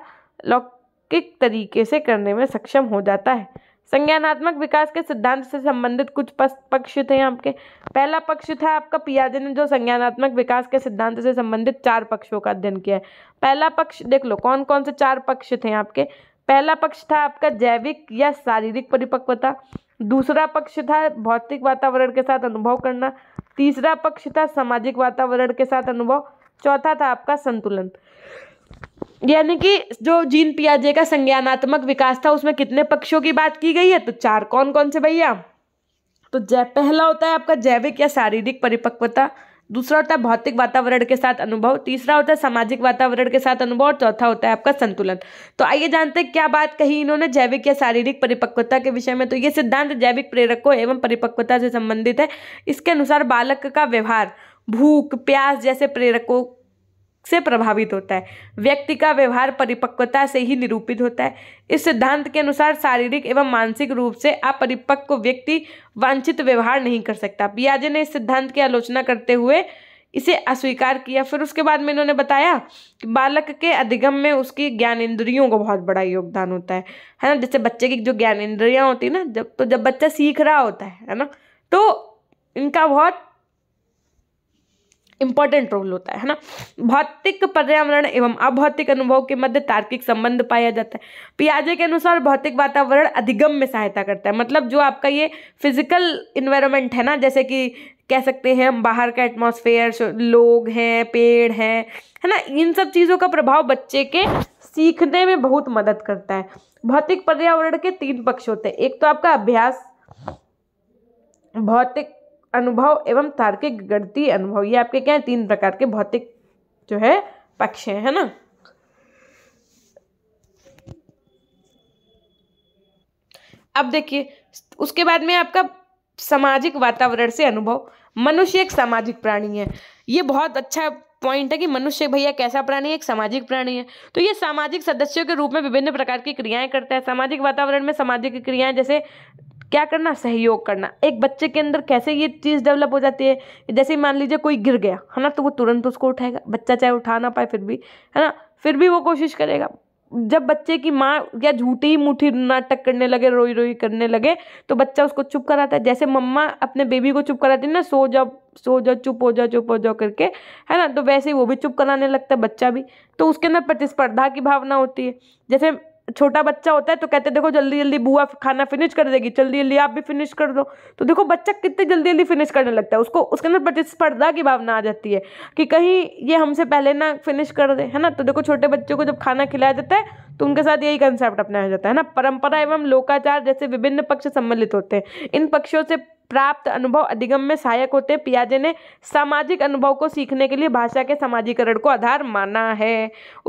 लौकिक तरीके से करने में सक्षम हो जाता है संज्ञानात्मक विकास के सिद्धांत से संबंधित कुछ पक्ष थे आपके पहला पक्ष था आपका पियाजे ने जो संज्ञानात्मक विकास के सिद्धांत से संबंधित चार पक्षों का अध्ययन किया है पहला पक्ष देख लो कौन कौन से चार पक्ष थे आपके पहला पक्ष था आपका जैविक या शारीरिक परिपक्वता दूसरा पक्ष था भौतिक वातावरण के साथ अनुभव करना तीसरा पक्ष था सामाजिक वातावरण के साथ अनुभव चौथा था आपका संतुलन यानी कि जो जीन पियाजे का संज्ञानात्मक विकास था उसमें कितने पक्षों की बात की गई है तो चार कौन कौन से भैया तो जै पहला होता है आपका जैविक या शारीरिक परिपक्वता दूसरा होता है भौतिक वातावरण के साथ अनुभव तीसरा होता है सामाजिक वातावरण के साथ अनुभव और चौथा होता है आपका संतुलन तो आइए जानते हैं क्या बात कही इन्होंने जैविक या शारीरिक परिपक्वता के विषय में तो ये सिद्धांत जैविक प्रेरकों एवं परिपक्वता से संबंधित है इसके अनुसार बालक का व्यवहार भूख प्यास जैसे प्रेरकों से प्रभावित होता है व्यक्ति का व्यवहार परिपक्वता से ही निरूपित होता है इस सिद्धांत के अनुसार शारीरिक एवं मानसिक रूप से अपरिपक्व व्यक्ति वांछित व्यवहार नहीं कर सकता पियाजे ने इस सिद्धांत की आलोचना करते हुए इसे अस्वीकार किया फिर उसके बाद में इन्होंने बताया कि बालक के अधिगम में उसकी ज्ञान इंद्रियों का बहुत बड़ा योगदान होता है है ना जैसे बच्चे की जो ज्ञान इंद्रियाँ होती है ना जब तो जब बच्चा सीख रहा होता है है ना तो इनका बहुत इंपॉर्टेंट रोल होता है है ना भौतिक पर्यावरण एवं अभौतिक अनुभव के मध्य तार्किक संबंध पाया जाता है पियाजे के अनुसार भौतिक वातावरण अधिगम में सहायता करता है मतलब जो आपका ये फिजिकल इन्वायरमेंट है ना जैसे कि कह सकते हैं हम बाहर का एटमोसफेयर लोग हैं पेड़ हैं है ना इन सब चीज़ों का प्रभाव बच्चे के सीखने में बहुत मदद करता है भौतिक पर्यावरण के तीन पक्ष होते हैं एक तो आपका अभ्यास भौतिक अनुभव एवं तार्किक गणतीय अनुभव ये आपके क्या है तीन प्रकार के भौतिक जो है पक्ष हैं है ना अब देखिए उसके बाद में आपका सामाजिक वातावरण से अनुभव मनुष्य एक सामाजिक प्राणी है ये बहुत अच्छा पॉइंट है कि मनुष्य भैया कैसा प्राणी है एक सामाजिक प्राणी है तो ये सामाजिक सदस्यों के रूप में विभिन्न प्रकार की क्रियाएं करता है सामाजिक वातावरण में सामाजिक क्रियाएं जैसे क्या करना सहयोग करना एक बच्चे के अंदर कैसे ये चीज़ डेवलप हो जाती है जैसे मान लीजिए कोई गिर गया है ना तो वो तुरंत उसको उठाएगा बच्चा चाहे उठा ना पाए फिर भी है ना फिर भी वो कोशिश करेगा जब बच्चे की माँ या झूठी मूठी नाटक करने लगे रोई रोई करने लगे तो बच्चा उसको चुप कराता है जैसे मम्मा अपने बेबी को चुप कराती है ना सो जाओ सो जाओ चुप हो जाओ चुप हो जाओ करके है ना तो वैसे ही वो भी चुप कराने लगता है बच्चा भी तो उसके अंदर प्रतिस्पर्धा की भावना होती है जैसे छोटा बच्चा होता है तो कहते देखो जल्दी जल्दी बुआ खाना फिनिश कर देगी जल्दी जल्दी आप भी फिनिश कर दो तो देखो बच्चा कितने जल्दी जल्दी फिनिश करने लगता है उसको उसके अंदर प्रतिस्पर्धा की भावना आ जाती है कि कहीं ये हमसे पहले ना फिनिश कर दे है ना तो देखो छोटे बच्चों को जब खाना खिलाया जाता है तो उनके साथ यही कंसेप्ट अपनाया जाता है ना परंपरा एवं लोकाचार जैसे विभिन्न पक्ष सम्मिलित होते हैं इन पक्षों से प्राप्त अनुभव अधिगम में सहायक होते पियाजे ने सामाजिक अनुभव को सीखने के लिए भाषा के सामाजिकरण को आधार माना है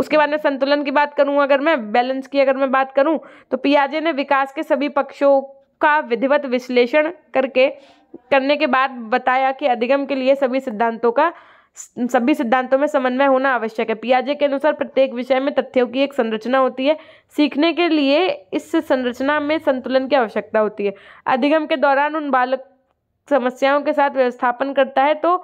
उसके बाद में संतुलन की बात करूँ अगर मैं बैलेंस की अगर मैं बात करूँ तो पियाजे ने विकास के सभी पक्षों का विधिवत विश्लेषण करके करने के बाद बताया कि अधिगम के लिए सभी सिद्धांतों का सभी सिद्धांतों में समन्वय होना आवश्यक है पियाजे के अनुसार प्रत्येक विषय में तथ्यों की एक संरचना होती है सीखने के लिए इस संरचना में संतुलन की आवश्यकता होती है अधिगम के दौरान उन बालक समस्याओं के साथ व्यवस्थापन करता है तो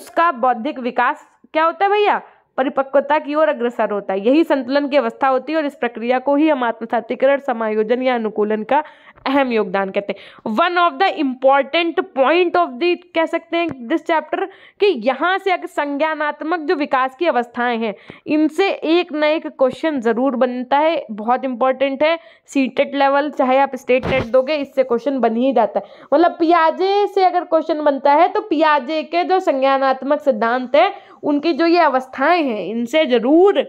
उसका बौद्धिक विकास क्या होता है भैया परिपक्वता की ओर अग्रसर होता है यही संतुलन की अवस्था होती है और इस प्रक्रिया को ही हम आत्मसातीकरण समायोजन या अनुकूलन का अहम योगदान कहते हैं one of the important point of the कह सकते हैं दिस चैप्टर कि यहाँ से अगर संज्ञानात्मक जो विकास की अवस्थाएं हैं इनसे एक न एक क्वेश्चन ज़रूर बनता है बहुत इंपॉर्टेंट है सीटेड लेवल चाहे आप स्टेट टेट दोगे इससे क्वेश्चन बन ही जाता है मतलब पियाजे से अगर क्वेश्चन बनता है तो पियाजे के जो संज्ञानात्मक सिद्धांत है उनकी जो ये अवस्थाएं हैं इनसे ज़रूर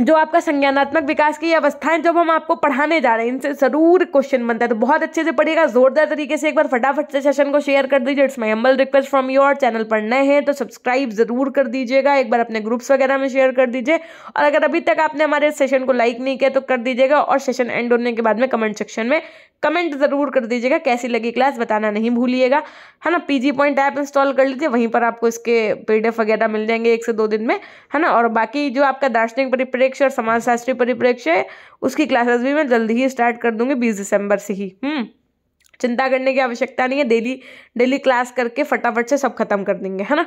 जो आपका संज्ञानात्मक विकास की अवस्थाएं जब हम आपको पढ़ाने जा रहे हैं इनसे ज़रूर क्वेश्चन बनता है तो बहुत अच्छे से पढ़िएगा जोरदार तरीके से एक बार फटाफट से सेशन को शेयर कर दीजिए it's my humble request from you और चैनल पर नए हैं तो सब्सक्राइब ज़रूर कर दीजिएगा एक बार अपने ग्रुप्स वगैरह में शेयर कर दीजिए और अगर अभी तक आपने हमारे सेशन को लाइक नहीं किया तो कर दीजिएगा और सेशन एंड होने के बाद में कमेंट सेक्शन में कमेंट ज़रूर कर दीजिएगा कैसी लगी क्लास बताना नहीं भूलिएगा है ना P G point app install कर लीजिए वहीं पर आपको इसके एफ वगैरह मिल जाएंगे एक से दो दिन में है ना और बाकी जो आपका दार्शनिक परिप्रेक्ष्य और समाजशास्त्री परिप्रेक्ष्य है उसकी क्लासेस भी मैं जल्दी ही स्टार्ट कर दूँगी बीस दिसंबर से ही हम्म, चिंता करने की आवश्यकता नहीं है डेली डेली क्लास करके फटाफट से सब खत्म कर देंगे है ना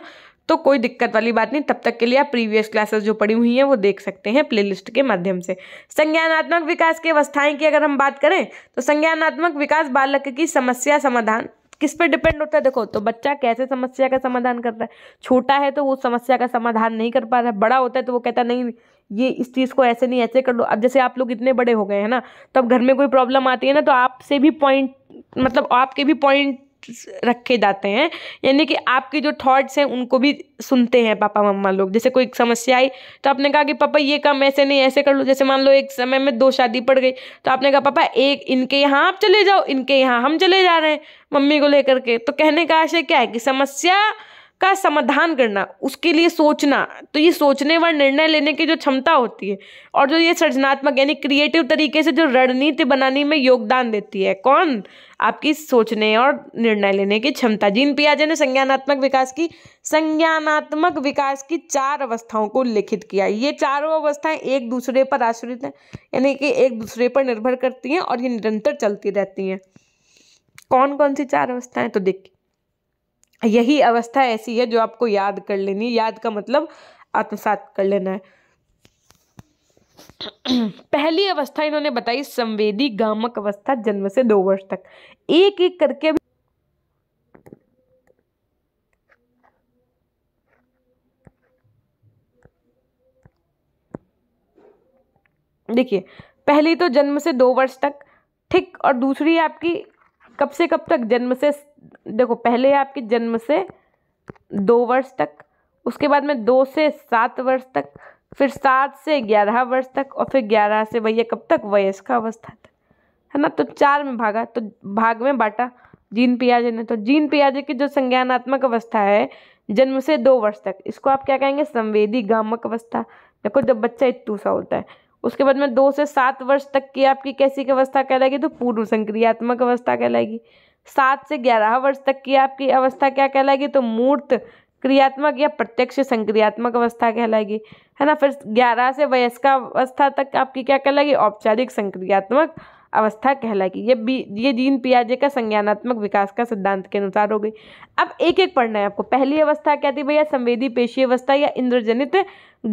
तो कोई दिक्कत वाली बात नहीं तब तक के लिए आप प्रीवियस क्लासेस जो पड़ी हुई हैं वो देख सकते हैं प्लेलिस्ट के माध्यम से संज्ञानात्मक विकास की अवस्थाएं की अगर हम बात करें तो संज्ञानात्मक विकास बालक की समस्या समाधान किस पे डिपेंड होता है देखो तो बच्चा कैसे समस्या का समाधान कर रहा है छोटा है तो वो समस्या का समाधान नहीं कर पा रहा है बड़ा होता है तो वो कहता है नहीं ये इस चीज़ को ऐसे नहीं ऐसे कर लो अब जैसे आप लोग इतने बड़े हो गए हैं ना तो अब घर में कोई प्रॉब्लम आती है ना तो आपसे भी पॉइंट मतलब आपके भी पॉइंट रखे जाते हैं यानी कि आपके जो थॉट्स हैं उनको भी सुनते हैं पापा मम्मा लोग जैसे कोई समस्या आई तो आपने कहा कि पापा ये काम ऐसे नहीं ऐसे कर लो जैसे मान लो एक समय में दो शादी पड़ गई तो आपने कहा पापा एक इनके यहाँ आप चले जाओ इनके यहाँ हम चले जा रहे हैं मम्मी को लेकर के तो कहने का आशय क्या है कि समस्या का समाधान करना उसके लिए सोचना तो ये सोचने व निर्णय लेने की जो क्षमता होती है और जो ये सृजनात्मक यानी क्रिएटिव तरीके से जो रणनीति बनाने में योगदान देती है कौन आपकी सोचने और निर्णय लेने की क्षमता जीन पियाजे ने संज्ञानात्मक विकास की संज्ञानात्मक विकास की चार अवस्थाओं को लिखित किया ये चारों अवस्थाएं एक दूसरे पर आश्रित हैं यानी कि एक दूसरे पर निर्भर करती हैं और ये निरंतर चलती रहती हैं कौन कौन सी चार अवस्थाएं तो देखिए यही अवस्था ऐसी है जो आपको याद कर लेनी याद का मतलब आत्मसात कर लेना है [CLEARS THROAT] पहली अवस्था इन्होंने बताई संवेदी गामक अवस्था जन्म से दो वर्ष तक एक एक करके देखिए पहली तो जन्म से दो वर्ष तक ठीक और दूसरी आपकी कब से कब तक जन्म से देखो पहले आपके जन्म से दो वर्ष तक उसके बाद में दो से सात वर्ष तक फिर सात से ग्यारह वर्ष तक और फिर ग्यारह से भैया कब तक वयस्क अवस्था तक है ना तो चार में भागा तो भाग में बांटा जीन पियाजे ने तो जीन पियाजे की जो संज्ञानात्मक अवस्था है जन्म से दो वर्ष तक इसको आप क्या कहेंगे संवेदी गामक अवस्था देखो जब बच्चा इतू सा होता है उसके बाद में दो से सात वर्ष तक की आपकी कैसी अवस्था कहलाएगी तो पूर्व संक्रियात्मक अवस्था कहलाएगी सात से ग्यारह वर्ष तक की आपकी अवस्था क्या कहलाएगी तो मूर्त क्रियात्मक या प्रत्यक्ष संक्रियात्मक अवस्था कहलाएगी है ना फिर ग्यारह से वयस्का अवस्था तक आपकी क्या कहलाएगी औपचारिक संक्रियात्मक अवस्था कहलाएगी ये बी ये जीन पियाजे का संज्ञानात्मक विकास का सिद्धांत के अनुसार हो गई अब एक एक पढ़ना है आपको पहली अवस्था क्या थी भैया संवेदी पेशी अवस्था या इंद्रजनित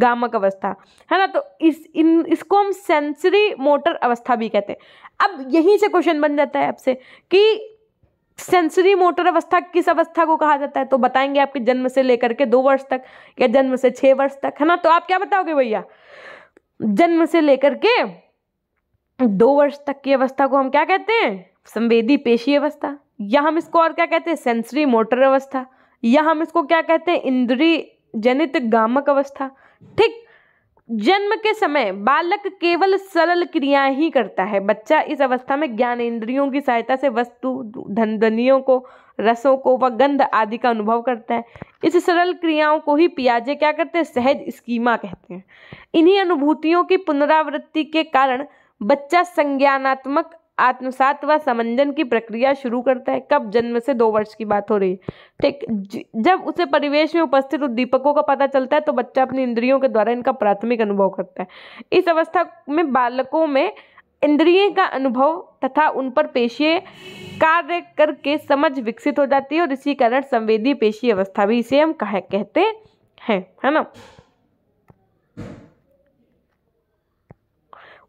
गामक अवस्था है ना तो इस इन इसको हम सेंसरी मोटर अवस्था भी कहते हैं अब यहीं से क्वेश्चन बन जाता है आपसे कि सेंसरी मोटर अवस्था किस अवस्था को कहा जाता है तो बताएंगे आपके जन्म से लेकर के दो वर्ष तक या जन्म से छः वर्ष तक है ना तो आप क्या बताओगे भैया जन्म से लेकर के दो वर्ष तक की अवस्था को हम क्या कहते हैं संवेदी पेशी अवस्था या हम इसको और क्या कहते हैं सेंसरी मोटर अवस्था या हम इसको क्या कहते हैं इंद्री जनित गामक अवस्था ठीक जन्म के समय बालक केवल सरल क्रियाएं ही करता है बच्चा इस अवस्था में ज्ञान इंद्रियों की सहायता से वस्तु धनधनियों को रसों को व गंध आदि का अनुभव करता है इस सरल क्रियाओं को ही पियाजे क्या करते हैं सहज स्कीमा कहते हैं इन्हीं अनुभूतियों की पुनरावृत्ति के कारण बच्चा संज्ञानात्मक आत्मसात व समंजन की प्रक्रिया शुरू करता है कब जन्म से दो वर्ष की बात हो रही है ठीक जब उसे परिवेश में उपस्थित उद्दीपकों का पता चलता है तो बच्चा अपनी इंद्रियों के द्वारा इनका प्राथमिक अनुभव करता है इस अवस्था में बालकों में इंद्रिय का अनुभव तथा उन पर पेशीय कार्य करके समझ विकसित हो जाती है और इसी कारण संवेदी पेशी अवस्था भी इसे हम कह कहते हैं है ना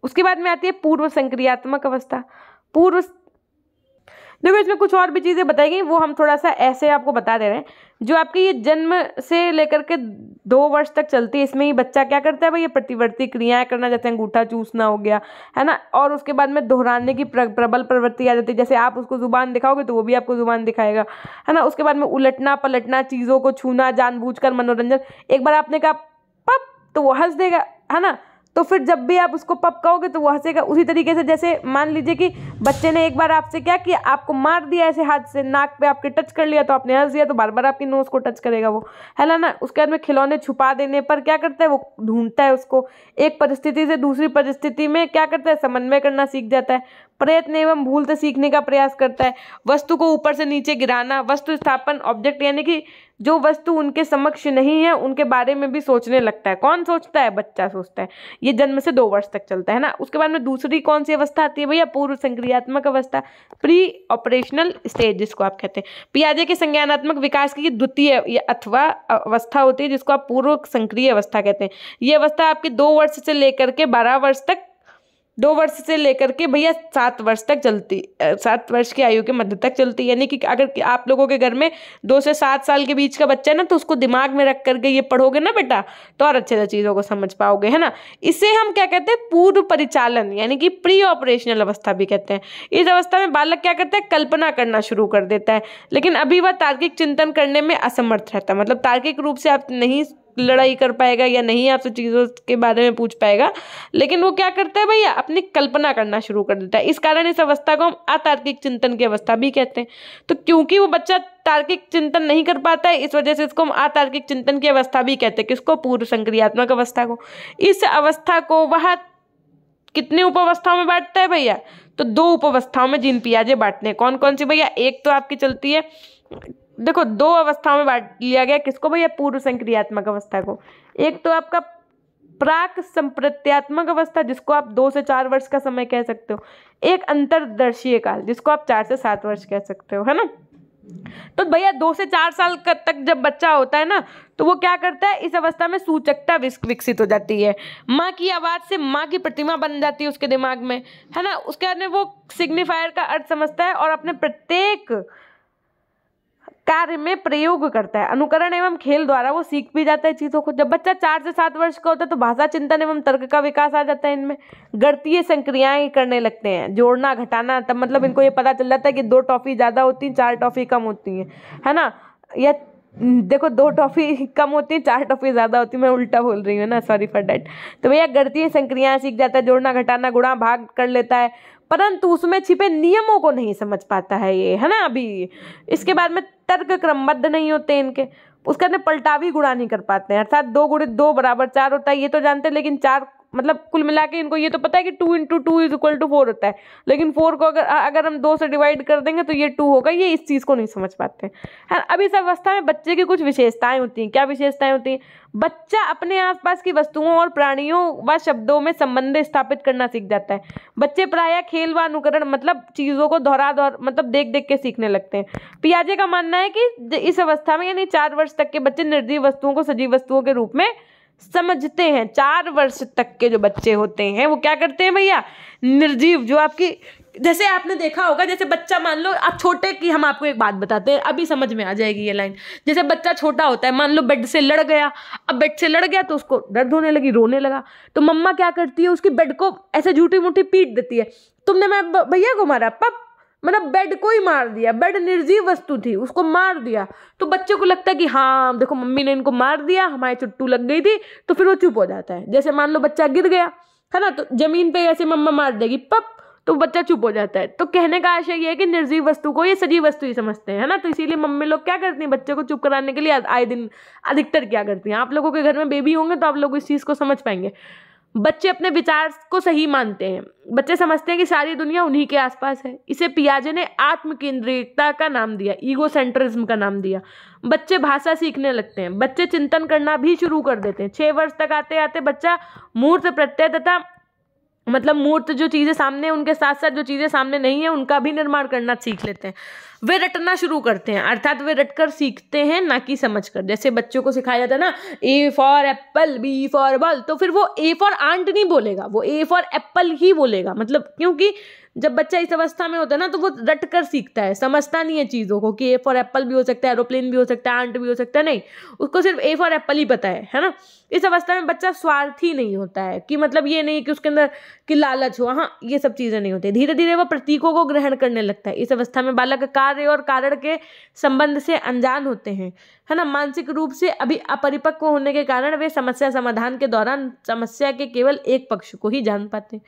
उसके बाद में आती है पूर्व संक्रियात्मक अवस्था पूर्व देखो इसमें कुछ और भी चीज़ें बताई गई वो हम थोड़ा सा ऐसे आपको बता दे रहे हैं जो आपके ये जन्म से लेकर के दो वर्ष तक चलती है इसमें ही बच्चा क्या करता है भाई ये प्रतिवर्ती क्रियाएं करना जैसे अंगूठा चूसना हो गया है ना और उसके बाद में दोहराने की प्रबल प्रवृत्ति आ जाती है जैसे आप उसको ज़ुबान दिखाओगे तो वो भी आपको ज़ुबान दिखाएगा है ना उसके बाद में उलटना पलटना चीज़ों को छूना जानबूझ कर मनोरंजन एक बार आपने कहा पप तो वो हंस देगा है ना तो फिर जब भी आप उसको पप कहोगे तो वो हंसेगा उसी तरीके से जैसे मान लीजिए कि बच्चे ने एक बार आपसे क्या किया आपको मार दिया ऐसे हाथ से नाक पे आपके टच कर लिया तो आपने हंस दिया तो बार बार आपकी नोज को टच करेगा वो है ना ना उसके बाद में खिलौने छुपा देने पर क्या करता है वो ढूंढता है उसको एक परिस्थिति से दूसरी परिस्थिति में क्या करता है समन्वय करना सीख जाता है प्रयत्न एवं भूलते सीखने का प्रयास करता है वस्तु को ऊपर से नीचे गिराना वस्तु स्थापन ऑब्जेक्ट यानी कि जो वस्तु उनके समक्ष नहीं है उनके बारे में भी सोचने लगता है कौन सोचता है बच्चा सोचता है ये जन्म से दो वर्ष तक चलता है ना उसके बाद में दूसरी कौन सी अवस्था आती है भैया पूर्व संक्रियात्मक अवस्था प्री ऑपरेशनल स्टेज जिसको आप कहते हैं पियाजे के संज्ञानात्मक विकास की द्वितीय अथवा अवस्था होती है जिसको आप पूर्व संक्रिय अवस्था कहते हैं ये अवस्था आपकी दो वर्ष से लेकर के बारह वर्ष तक दो वर्ष से लेकर के भैया सात वर्ष तक चलती सात वर्ष की आयु के मध्य तक चलती यानी कि अगर आप लोगों के घर में दो से सात साल के बीच का बच्चा है ना तो उसको दिमाग में रख करके ये पढ़ोगे ना बेटा तो और अच्छे से चीज़ों को समझ पाओगे है ना इसे हम क्या कहते हैं पूर्व परिचालन यानी कि प्री ऑपरेशनल अवस्था भी कहते हैं इस अवस्था में बालक क्या करता है कल्पना करना शुरू कर देता है लेकिन अभी वह तार्किक चिंतन करने में असमर्थ रहता है मतलब तार्किक रूप से आप नहीं लड़ाई कर पाएगा या नहीं आपसे चीज़ों के बारे में पूछ पाएगा लेकिन वो क्या करता है भैया अपनी कल्पना करना शुरू कर देता है इस कारण इस अवस्था को हम अतार्किक चिंतन की अवस्था भी कहते हैं तो क्योंकि वो बच्चा तार्किक चिंतन नहीं कर पाता है इस वजह से इसको हम अतार्किक चिंतन की अवस्था भी कहते हैं किसको पूर्व संक्रियात्मक अवस्था को इस अवस्था को वह कितने उपवस्थाओं में बांटता है भैया तो दो उपवस्थाओं में जिन पियाजे बांटने कौन कौन सी भैया एक तो आपकी चलती है देखो दो अवस्थाओं में बांट लिया गया किसको भैया पूर्व संक्रियात्मक अवस्था को एक तो आपका प्राक संप्रत्यात्मक अवस्था जिसको आप दो से चार वर्ष का समय कह सकते हो एक अंतरदर्शीय काल जिसको आप चार से सात वर्ष कह सकते हो है ना तो भैया दो से चार साल तक जब बच्चा होता है ना तो वो क्या करता है इस अवस्था में सूचकता विकसित हो जाती है माँ की आवाज़ से माँ की प्रतिमा बन जाती है उसके दिमाग में है ना उसके बाद में वो सिग्निफायर का अर्थ समझता है और अपने प्रत्येक कार्य में प्रयोग करता है अनुकरण एवं खेल द्वारा वो सीख भी जाता है चीज़ों को जब बच्चा चार से सात वर्ष का होता है तो भाषा चिंतन एवं तर्क का विकास आ जाता है इनमें गणतीय संक्रियाएं करने लगते हैं जोड़ना घटाना तब मतलब इनको ये पता चल जाता है कि दो टॉफ़ी ज़्यादा होती हैं चार टॉफ़ी कम होती हैं है ना या देखो दो टॉफ़ी कम होती है चार टॉफ़ी ज़्यादा होती है मैं उल्टा बोल रही हूँ ना सॉरी फॉर डैट तो भैया गणतीय संक्रियाएं सीख जाता है जोड़ना घटाना गुणा भाग कर लेता है परंतु उसमें छिपे नियमों को नहीं समझ पाता है ये है ना अभी इसके बाद में तर्क क्रमबद्ध नहीं होते इनके उसके अंदर पलटावी गुणा नहीं कर पाते हैं अर्थात दो गुड़े दो बराबर चार होता है ये तो जानते हैं लेकिन चार मतलब कुल मिला के इनको ये तो पता है कि two into two is equal to four होता है लेकिन फोर को अगर अगर हम दो से डिवाइड कर देंगे तो ये टू होगा ये इस चीज़ को नहीं समझ पाते हैं अब इस अवस्था में बच्चे की कुछ विशेषताएं होती हैं क्या विशेषताएं होती हैं बच्चा अपने आसपास की वस्तुओं और प्राणियों व शब्दों में संबंध स्थापित करना सीख जाता है बच्चे प्रायः खेल व अनुकरण मतलब चीज़ों को दोहरा दोहर मतलब देख देख के सीखने लगते हैं पियाजे का मानना है कि इस अवस्था में यानी चार वर्ष तक के बच्चे निर्जीव वस्तुओं को सजीव वस्तुओं के रूप में समझते हैं चार वर्ष तक के जो बच्चे होते हैं वो क्या करते हैं भैया निर्जीव जो आपकी जैसे आपने देखा होगा जैसे बच्चा मान लो आप छोटे की हम आपको एक बात बताते हैं अभी समझ में आ जाएगी ये लाइन जैसे बच्चा छोटा होता है मान लो बेड से लड़ गया अब बेड से लड़ गया तो उसको दर्द होने लगी रोने लगा तो मम्मा क्या करती है उसकी बेड को ऐसे झूठी मूठी पीट देती है तुमने मैं भैया को मारा पप मतलब बेड को ही मार दिया बेड निर्जीव वस्तु थी उसको मार दिया तो बच्चे को लगता है कि हाँ देखो मम्मी ने इनको मार दिया हमारी चुट्टू लग गई थी तो फिर वो चुप हो जाता है जैसे मान लो बच्चा गिर गया है ना तो जमीन पे ऐसे मम्मा मार देगी पप तो बच्चा चुप हो जाता है तो कहने का आशय यह है कि निर्जीव वस्तु को ये सजीव वस्तु ही समझते हैं है ना तो इसीलिए मम्मी लोग क्या करती हैं बच्चे को चुप कराने के लिए आए दिन अधिकतर क्या करती हैं आप लोगों के घर में बेबी होंगे तो आप लोग इस चीज़ को समझ पाएंगे बच्चे अपने विचार को सही मानते हैं बच्चे समझते हैं कि सारी दुनिया उन्हीं के आसपास है इसे पियाजे ने आत्म केंद्रितता का नाम दिया ईगो सेंट्रिज्म का नाम दिया बच्चे भाषा सीखने लगते हैं बच्चे चिंतन करना भी शुरू कर देते हैं छः वर्ष तक आते आते बच्चा मूर्त प्रत्यय तथा मतलब मूर्त जो चीज़ें सामने उनके साथ साथ जो चीज़ें सामने नहीं है उनका भी निर्माण करना सीख लेते हैं वे रटना शुरू करते हैं अर्थात वे रटकर सीखते हैं ना कि समझ कर जैसे बच्चों को सिखाया जाता है ना A for apple B for ball तो फिर वो ए फॉर आंट नहीं बोलेगा वो ए फॉर एप्पल ही बोलेगा मतलब क्योंकि जब बच्चा इस अवस्था में होता है ना तो वो रट कर सीखता है समझता नहीं है चीज़ों को कि ए फॉर एप्पल भी हो सकता है एरोप्लेन भी हो सकता है आंट भी हो सकता है नहीं उसको सिर्फ ए फॉर एप्पल ही पता है है ना इस अवस्था में बच्चा स्वार्थी नहीं होता है कि मतलब ये नहीं कि उसके अंदर कि लालच हो हाँ ये सब चीज़ें नहीं होती धीरे धीरे वह प्रतीकों को ग्रहण करने लगता है इस अवस्था में बालक कार्य और कारण के संबंध से अनजान होते हैं है ना मानसिक रूप से अभी अपरिपक्व होने के कारण वे समस्या समाधान के दौरान समस्या के केवल एक पक्ष को ही जान पाते हैं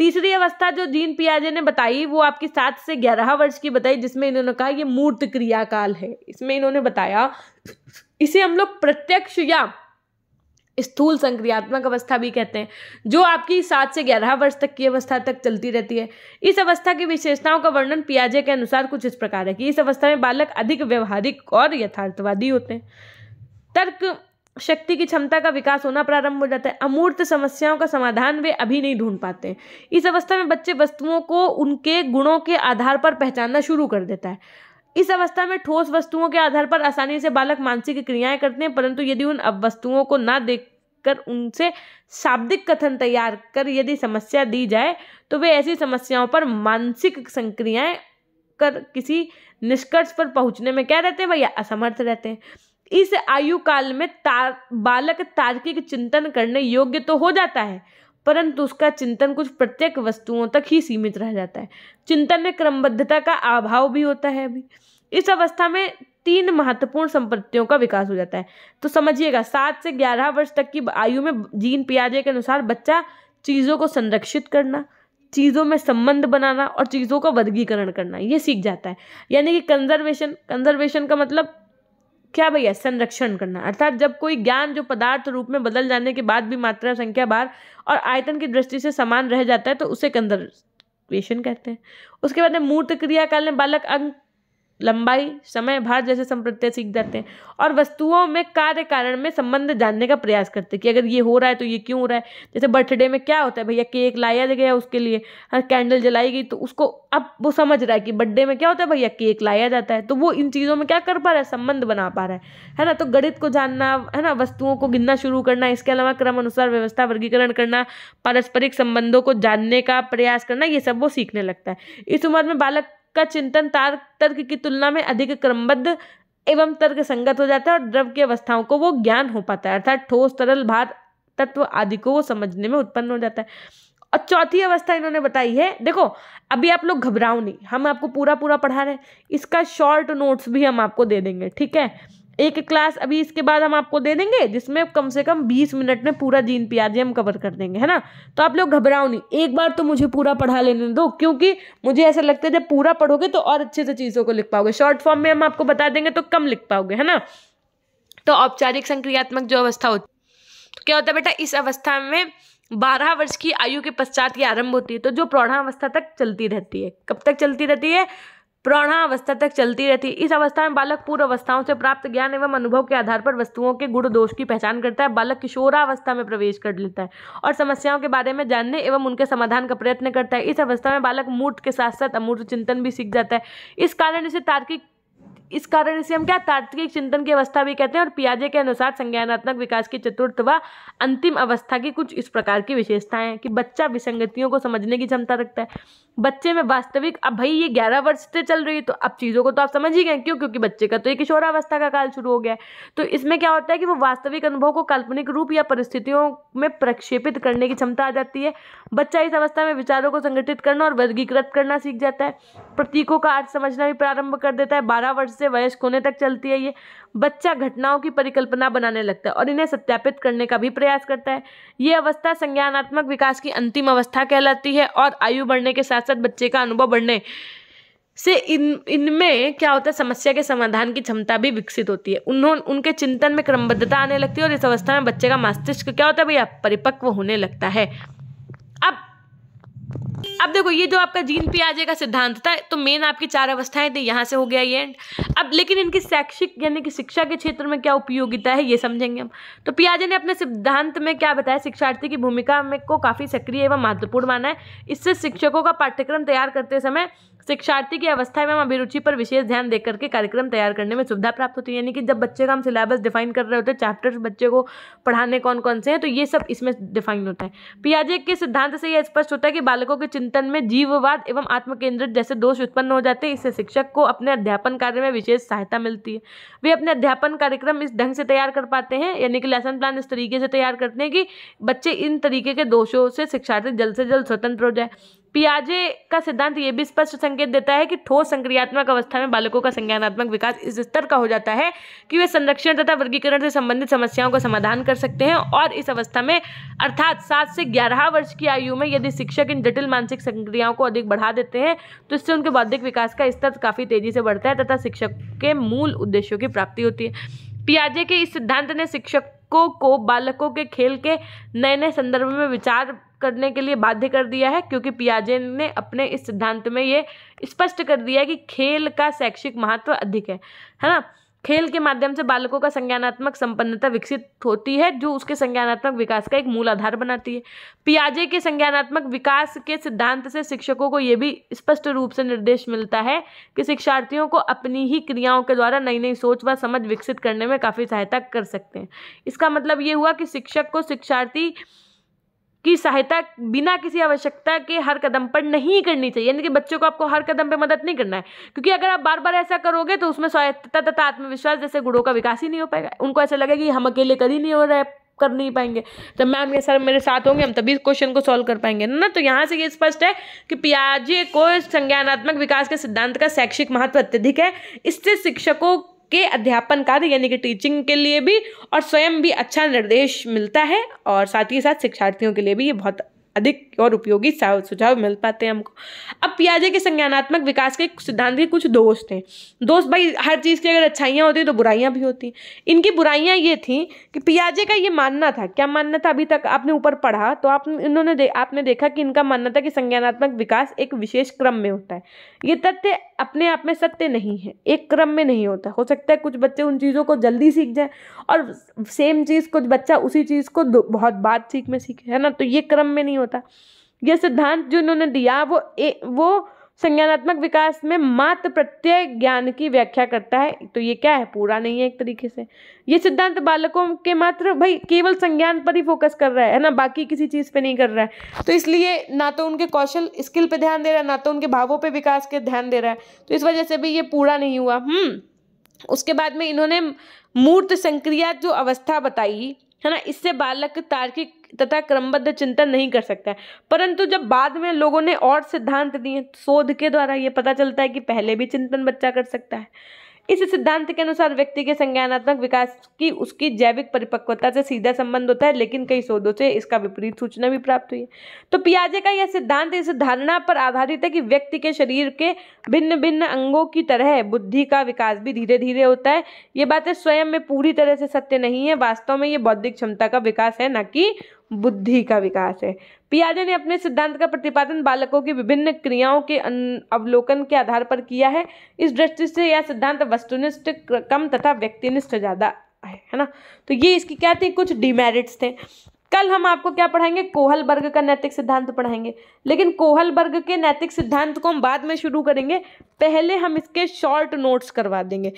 तीसरी अवस्था जो जीन पियाजे ने बताई वो आपकी सात से ग्यारह वर्ष की बताई जिसमें इन्होंने कहा ये मूर्त क्रियाकाल है इसमें इन्होंने बताया इसे हम लोग प्रत्यक्ष या स्थूल संक्रियात्मक अवस्था भी कहते हैं जो आपकी सात से ग्यारह वर्ष तक की अवस्था तक चलती रहती है इस अवस्था की विशेषताओं का वर्णन पियाजे के अनुसार कुछ इस प्रकार है कि इस अवस्था में बालक अधिक व्यवहारिक और यथार्थवादी होते हैं तर्क शक्ति की क्षमता का विकास होना प्रारंभ हो जाता है अमूर्त समस्याओं का समाधान वे अभी नहीं ढूंढ पाते इस अवस्था में बच्चे वस्तुओं को उनके गुणों के आधार पर पहचानना शुरू कर देता है इस अवस्था में ठोस वस्तुओं के आधार पर आसानी से बालक मानसिक क्रियाएं करते हैं परंतु यदि उन अब वस्तुओं को ना देख कर उनसे शाब्दिक कथन तैयार कर यदि समस्या दी जाए तो वे ऐसी समस्याओं पर मानसिक संक्रियाएं कर किसी निष्कर्ष पर पहुंचने में क्या रहते हैं भैया असमर्थ रहते हैं इस आयु काल में ता, बालक तार्किक चिंतन करने योग्य तो हो जाता है परंतु उसका चिंतन कुछ प्रत्येक वस्तुओं तक ही सीमित रह जाता है चिंतन में क्रमबद्धता का अभाव भी होता है अभी इस अवस्था में तीन महत्वपूर्ण संपत्तियों का विकास हो जाता है तो समझिएगा सात से ग्यारह वर्ष तक की आयु में जीन पियाजे के अनुसार बच्चा चीज़ों को संरक्षित करना चीज़ों में संबंध बनाना और चीज़ों का वर्गीकरण करना ये सीख जाता है यानी कि कंजर्वेशन कंजर्वेशन का मतलब क्या भैया संरक्षण करना अर्थात जब कोई ज्ञान जो पदार्थ रूप में बदल जाने के बाद भी मात्रा संख्या बार और आयतन की दृष्टि से समान रह जाता है तो उसे कंजर्वेशन कहते हैं उसके बाद में मूर्त क्रियाकाल में बालक अंग लंबाई समय भार जैसे संप्रत्यय सीख जाते हैं और वस्तुओं में कार्य कारण में संबंध जानने का प्रयास करते हैं कि अगर ये हो रहा है तो ये क्यों हो रहा है जैसे बर्थडे में क्या होता है भैया केक लाया गया उसके लिए हर हाँ, कैंडल जलाई गई तो उसको अब वो समझ रहा है कि बर्थडे में क्या होता है भैया केक लाया जाता है तो वो इन चीज़ों में क्या कर पा रहा है संबंध बना पा रहा है है ना तो गणित को जानना है ना वस्तुओं को गिनना शुरू करना इसके अलावा क्रम अनुसार व्यवस्था वर्गीकरण करना पारस्परिक संबंधों को जानने का प्रयास करना ये सब वो सीखने लगता है इस उम्र में बालक का चिंतन तार तर्क की तुलना में अधिक क्रमबद्ध एवं तर्क संगत हो जाता है और द्रव की अवस्थाओं को वो ज्ञान हो पाता है अर्थात ठोस तरल भार तत्व आदि को वो समझने में उत्पन्न हो जाता है और चौथी अवस्था इन्होंने बताई है देखो अभी आप लोग घबराओ नहीं हम आपको पूरा पूरा पढ़ा रहे हैं इसका शॉर्ट नोट्स भी हम आपको दे देंगे ठीक है एक क्लास अभी इसके बाद हम आपको दे देंगे जिसमें कम से कम बीस मिनट में पूरा जीन पियाजे हम कवर कर देंगे है ना तो आप लोग घबराओ नहीं एक बार तो मुझे पूरा पढ़ा लेने दो क्योंकि मुझे ऐसा लगता है जब पूरा पढ़ोगे तो और अच्छे से चीज़ों को लिख पाओगे शॉर्ट फॉर्म में हम आपको बता देंगे तो कम लिख पाओगे है ना तो औपचारिक संक्रियात्मक जो अवस्था होती तो क्या होता है बेटा इस अवस्था में बारह वर्ष की आयु के पश्चात ये आरंभ होती है तो जो प्रौढ़ावस्था तक चलती रहती है कब तक चलती रहती है अवस्था तक चलती रहती है इस अवस्था में बालक पूर्व अवस्थाओं से प्राप्त ज्ञान एवं अनुभव के आधार पर वस्तुओं के गुण दोष की पहचान करता है बालक किशोरावस्था में प्रवेश कर लेता है और समस्याओं के बारे में जानने एवं उनके समाधान का प्रयत्न करता है इस अवस्था में बालक मूर्त के साथ साथ अमूर्त चिंतन भी सीख जाता है इस कारण इसे तार्किक इस कारण इसे हम क्या तार्किक चिंतन की अवस्था भी कहते हैं और पियाजे के अनुसार संज्ञानात्मक विकास की चतुर्थ व अंतिम अवस्था की कुछ इस प्रकार की विशेषताएं हैं कि बच्चा विसंगतियों को समझने की क्षमता रखता है बच्चे में वास्तविक अब भाई ये ग्यारह वर्ष से चल रही है तो अब चीज़ों को तो आप समझ ही गए क्यों क्योंकि बच्चे का तो ये किशोरावस्था का काल शुरू हो गया है तो इसमें क्या होता है कि वो वास्तविक अनुभव को काल्पनिक रूप या परिस्थितियों में प्रक्षेपित करने की क्षमता आ जाती है बच्चा इस अवस्था में विचारों को संगठित करना और वर्गीकृत करना सीख जाता है प्रतीकों का अर्थ समझना भी प्रारंभ कर देता है बारह वर्ष से वयस्क होने तक चलती है ये बच्चा घटनाओं की परिकल्पना बनाने लगता है और इन्हें सत्यापित करने का भी प्रयास करता है ये अवस्था संज्ञानात्मक विकास की अंतिम अवस्था कहलाती है और आयु बढ़ने के साथ साथ बच्चे का अनुभव बढ़ने से इन इनमें क्या होता है समस्या के समाधान की क्षमता भी विकसित होती है उन्होंने उनके चिंतन में क्रमबद्धता आने लगती है और इस अवस्था में बच्चे का मस्तिष्क क्या होता है भैया परिपक्व होने लगता है अब देखो ये जो आपका जीन पियाजे का सिद्धांत था तो मेन आपकी चार अवस्थाएं थी यहाँ से हो गया ये एंड अब लेकिन इनकी शैक्षिक यानी कि शिक्षा के क्षेत्र में क्या उपयोगिता है ये समझेंगे हम तो पियाजे ने अपने सिद्धांत में क्या बताया शिक्षार्थी की भूमिका में को काफ़ी सक्रिय एवं महत्वपूर्ण माना है इससे शिक्षकों का पाठ्यक्रम तैयार करते समय शिक्षार्थी की अवस्था में हम अभिरुचि पर विशेष ध्यान देकर के कार्यक्रम तैयार करने में सुविधा प्राप्त होती है यानी कि जब बच्चे का हम सिलेबस डिफाइन कर रहे होते हैं चैप्टर्स बच्चे को पढ़ाने कौन कौन से हैं तो ये सब इसमें डिफाइन होता है पियाजे के सिद्धांत से यह स्पष्ट होता है कि बालकों के चिंतन में जीववाद एवं आत्मकेंद्रित जैसे दोष उत्पन्न हो जाते हैं इससे शिक्षक को अपने अध्यापन कार्य में विशेष सहायता मिलती है वे अपने अध्यापन कार्यक्रम इस ढंग से तैयार कर पाते हैं यानी कि लेसन प्लान इस तरीके से तैयार करते हैं कि बच्चे इन तरीके के दोषों से शिक्षार्थी जल्द से जल्द स्वतंत्र हो जाए पियाजे का सिद्धांत ये भी स्पष्ट संकेत देता है कि ठोस संक्रियात्मक अवस्था में बालकों का संज्ञानात्मक विकास इस स्तर का हो जाता है कि वे संरक्षण तथा वर्गीकरण से संबंधित समस्याओं का समाधान कर सकते हैं और इस अवस्था में अर्थात सात से ग्यारह वर्ष की आयु में यदि शिक्षक इन जटिल मानसिक संक्रियाओं को अधिक बढ़ा देते हैं तो इससे उनके बौद्धिक विकास का स्तर काफ़ी तेजी से बढ़ता है तथा शिक्षक के मूल उद्देश्यों की प्राप्ति होती है पियाजे के इस सिद्धांत ने शिक्षकों को बालकों के खेल के नए नए संदर्भ में विचार करने के लिए बाध्य कर दिया है क्योंकि पियाजे ने अपने इस सिद्धांत में ये स्पष्ट कर दिया कि खेल का शैक्षिक महत्व अधिक है है ना खेल के माध्यम से बालकों का संज्ञानात्मक संपन्नता विकसित होती है जो उसके संज्ञानात्मक विकास का एक मूल आधार बनाती है पियाजे के संज्ञानात्मक विकास के सिद्धांत से शिक्षकों को यह भी स्पष्ट रूप से निर्देश मिलता है कि शिक्षार्थियों को अपनी ही क्रियाओं के द्वारा नई नई सोच व समझ विकसित करने में काफ़ी सहायता कर सकते हैं इसका मतलब ये हुआ कि शिक्षक को शिक्षार्थी की सहायता बिना किसी आवश्यकता के हर कदम पर नहीं करनी चाहिए यानी कि बच्चों को आपको हर कदम पर मदद नहीं करना है क्योंकि अगर आप बार बार ऐसा करोगे तो उसमें स्वायत्तता तथा आत्मविश्वास जैसे गुणों का विकास ही नहीं हो पाएगा उनको ऐसा लगेगा कि हम अकेले कर ही नहीं हो रहा कर नहीं पाएंगे जब मैम ये सर मेरे साथ होंगे हम तभी क्वेश्चन को सॉल्व कर पाएंगे ना तो यहाँ से ये स्पष्ट है कि पियाजे को संज्ञानात्मक विकास के सिद्धांत का शैक्षिक महत्व अत्यधिक है इससे शिक्षकों के अध्यापन कार्य यानी कि टीचिंग के लिए भी और स्वयं भी अच्छा निर्देश मिलता है और साथ ही साथ शिक्षार्थियों के लिए भी ये बहुत अधिक और उपयोगी सुझाव मिल पाते हैं हमको अब पियाजे के संज्ञानात्मक विकास के सिद्धांत के कुछ दोस्त हैं दोस्त भाई हर चीज़ की अगर अच्छाइयाँ होती तो बुराइयाँ भी होती इनकी बुराइयाँ ये थी कि पियाजे का ये मानना था क्या मानना था अभी तक आपने ऊपर पढ़ा तो आप इन्होंने दे, आपने देखा कि इनका मानना था कि संज्ञानात्मक विकास एक विशेष क्रम में होता है ये तथ्य अपने आप में सत्य नहीं है एक क्रम में नहीं होता हो सकता है कुछ बच्चे उन चीज़ों को जल्दी सीख जाएं और सेम चीज़ कुछ बच्चा उसी चीज़ को बहुत बाद सीख में सीखे है ना तो ये क्रम में नहीं होता यह सिद्धांत जो इन्होंने दिया वो ए, वो संज्ञानात्मक विकास में मात्र प्रत्यय ज्ञान की व्याख्या करता है तो ये क्या है पूरा नहीं है एक तरीके से ये सिद्धांत बालकों के मात्र भाई केवल संज्ञान पर ही फोकस कर रहा है ना बाकी किसी चीज़ पे नहीं कर रहा है तो इसलिए ना तो उनके कौशल स्किल पे ध्यान दे रहा है ना तो उनके भावों पे विकास के ध्यान दे रहा है तो इस वजह से भी ये पूरा नहीं हुआ हम्म उसके बाद में इन्होंने मूर्त संक्रिया जो अवस्था बताई है ना इससे बालक तार्किक तथा क्रमबद्ध चिंतन नहीं कर सकता है परंतु जब बाद में लोगों ने और सिद्धांत दिए शोध के द्वारा ये पता चलता है कि पहले भी चिंतन बच्चा कर सकता है इस सिद्धांत के अनुसार व्यक्ति के संज्ञानात्मक विकास की उसकी जैविक परिपक्वता से सीधा संबंध होता है लेकिन कई शोधों से इसका विपरीत सूचना भी प्राप्त हुई है तो पियाजे का यह सिद्धांत इस धारणा पर आधारित है कि व्यक्ति के शरीर के भिन्न भिन्न अंगों की तरह बुद्धि का विकास भी धीरे धीरे होता है ये बातें स्वयं में पूरी तरह से सत्य नहीं है वास्तव में ये बौद्धिक क्षमता का विकास है न कि बुद्धि का विकास है पियाजे ने अपने सिद्धांत का प्रतिपादन बालकों की विभिन्न क्रियाओं के अवलोकन के आधार पर किया है इस दृष्टि से यह सिद्धांत वस्तुनिष्ठ कम तथा व्यक्तिनिष्ठ ज़्यादा है है ना तो ये इसकी क्या थी कुछ डिमेरिट्स थे कल हम आपको क्या पढ़ाएंगे कोहल वर्ग का नैतिक सिद्धांत पढ़ाएंगे लेकिन कोहल वर्ग के नैतिक सिद्धांत को हम बाद में शुरू करेंगे पहले हम इसके शॉर्ट नोट्स करवा देंगे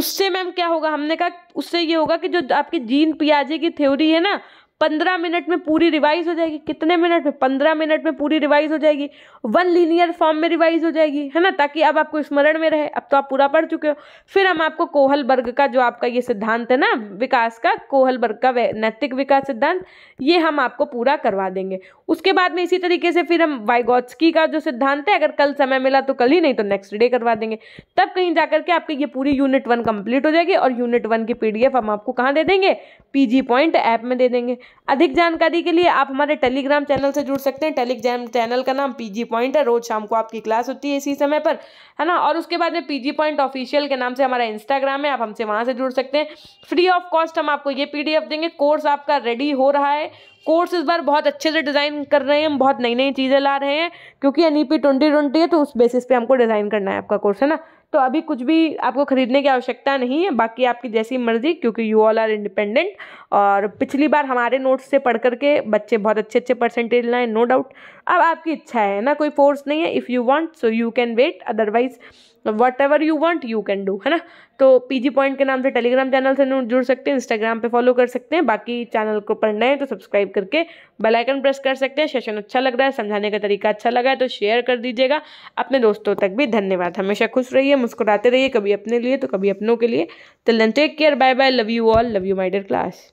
उससे मैम क्या होगा हमने कहा उससे ये होगा कि जो आपकी जीन पियाजे की थ्योरी है ना पंद्रह मिनट में पूरी रिवाइज हो जाएगी कितने मिनट में पंद्रह मिनट में पूरी रिवाइज हो जाएगी वन लीनियर फॉर्म में रिवाइज हो जाएगी है ना ताकि अब आपको स्मरण में रहे अब तो आप पूरा पढ़ चुके हो फिर हम आपको कोहल वर्ग का जो आपका ये सिद्धांत है ना विकास का कोहल वर्ग का नैतिक विकास सिद्धांत ये हम आपको पूरा करवा देंगे उसके बाद में इसी तरीके से फिर हम वाइगोत्सकी का जो सिद्धांत है अगर कल समय मिला तो कल ही नहीं तो नेक्स्ट डे करवा देंगे तब कहीं जा करके आपकी ये पूरी यूनिट वन कंप्लीट हो जाएगी और यूनिट वन की पी हम आपको कहाँ दे देंगे पी पॉइंट ऐप में दे देंगे अधिक जानकारी के लिए आप हमारे टेलीग्राम चैनल से जुड़ सकते हैं टेलीग्राम चैनल का नाम पीजी पॉइंट है रोज शाम को आपकी क्लास होती है इसी समय पर है ना और उसके बाद में पीजी पॉइंट ऑफिशियल के नाम से हमारा इंस्टाग्राम है आप हमसे वहाँ से जुड़ सकते हैं फ्री ऑफ कॉस्ट हम आपको ये पीडीएफ देंगे कोर्स आपका रेडी हो रहा है कोर्स इस बार बहुत अच्छे से डिज़ाइन कर रहे हैं हम बहुत नई नई चीज़ें ला रहे हैं क्योंकि N E P twenty twenty है तो उस बेसिस पे हमको डिज़ाइन करना है आपका कोर्स है ना तो अभी कुछ भी आपको खरीदने की आवश्यकता नहीं है बाकी आपकी जैसी मर्जी क्योंकि यू ऑल आर इंडिपेंडेंट और पिछली बार हमारे नोट्स से पढ़ करके बच्चे बहुत अच्छे अच्छे परसेंटेज लाए नो डाउट अब आपकी इच्छा है ना कोई फोर्स नहीं है if you want so you can wait otherwise whatever you want you can do है ना तो पीजी पॉइंट के नाम से टेलीग्राम चैनल से जुड़ सकते हैं इंस्टाग्राम पे फॉलो कर सकते हैं बाकी चैनल को पढ़ना है तो सब्सक्राइब करके बेल आइकन प्रेस कर सकते हैं सेशन अच्छा लग रहा है समझाने का तरीका अच्छा लगा है तो शेयर कर दीजिएगा अपने दोस्तों तक भी धन्यवाद हमेशा खुश रहिए मुस्कुराते रहिए कभी अपने लिए तो कभी अपनों के लिए तो take care bye bye love you all love you my dear class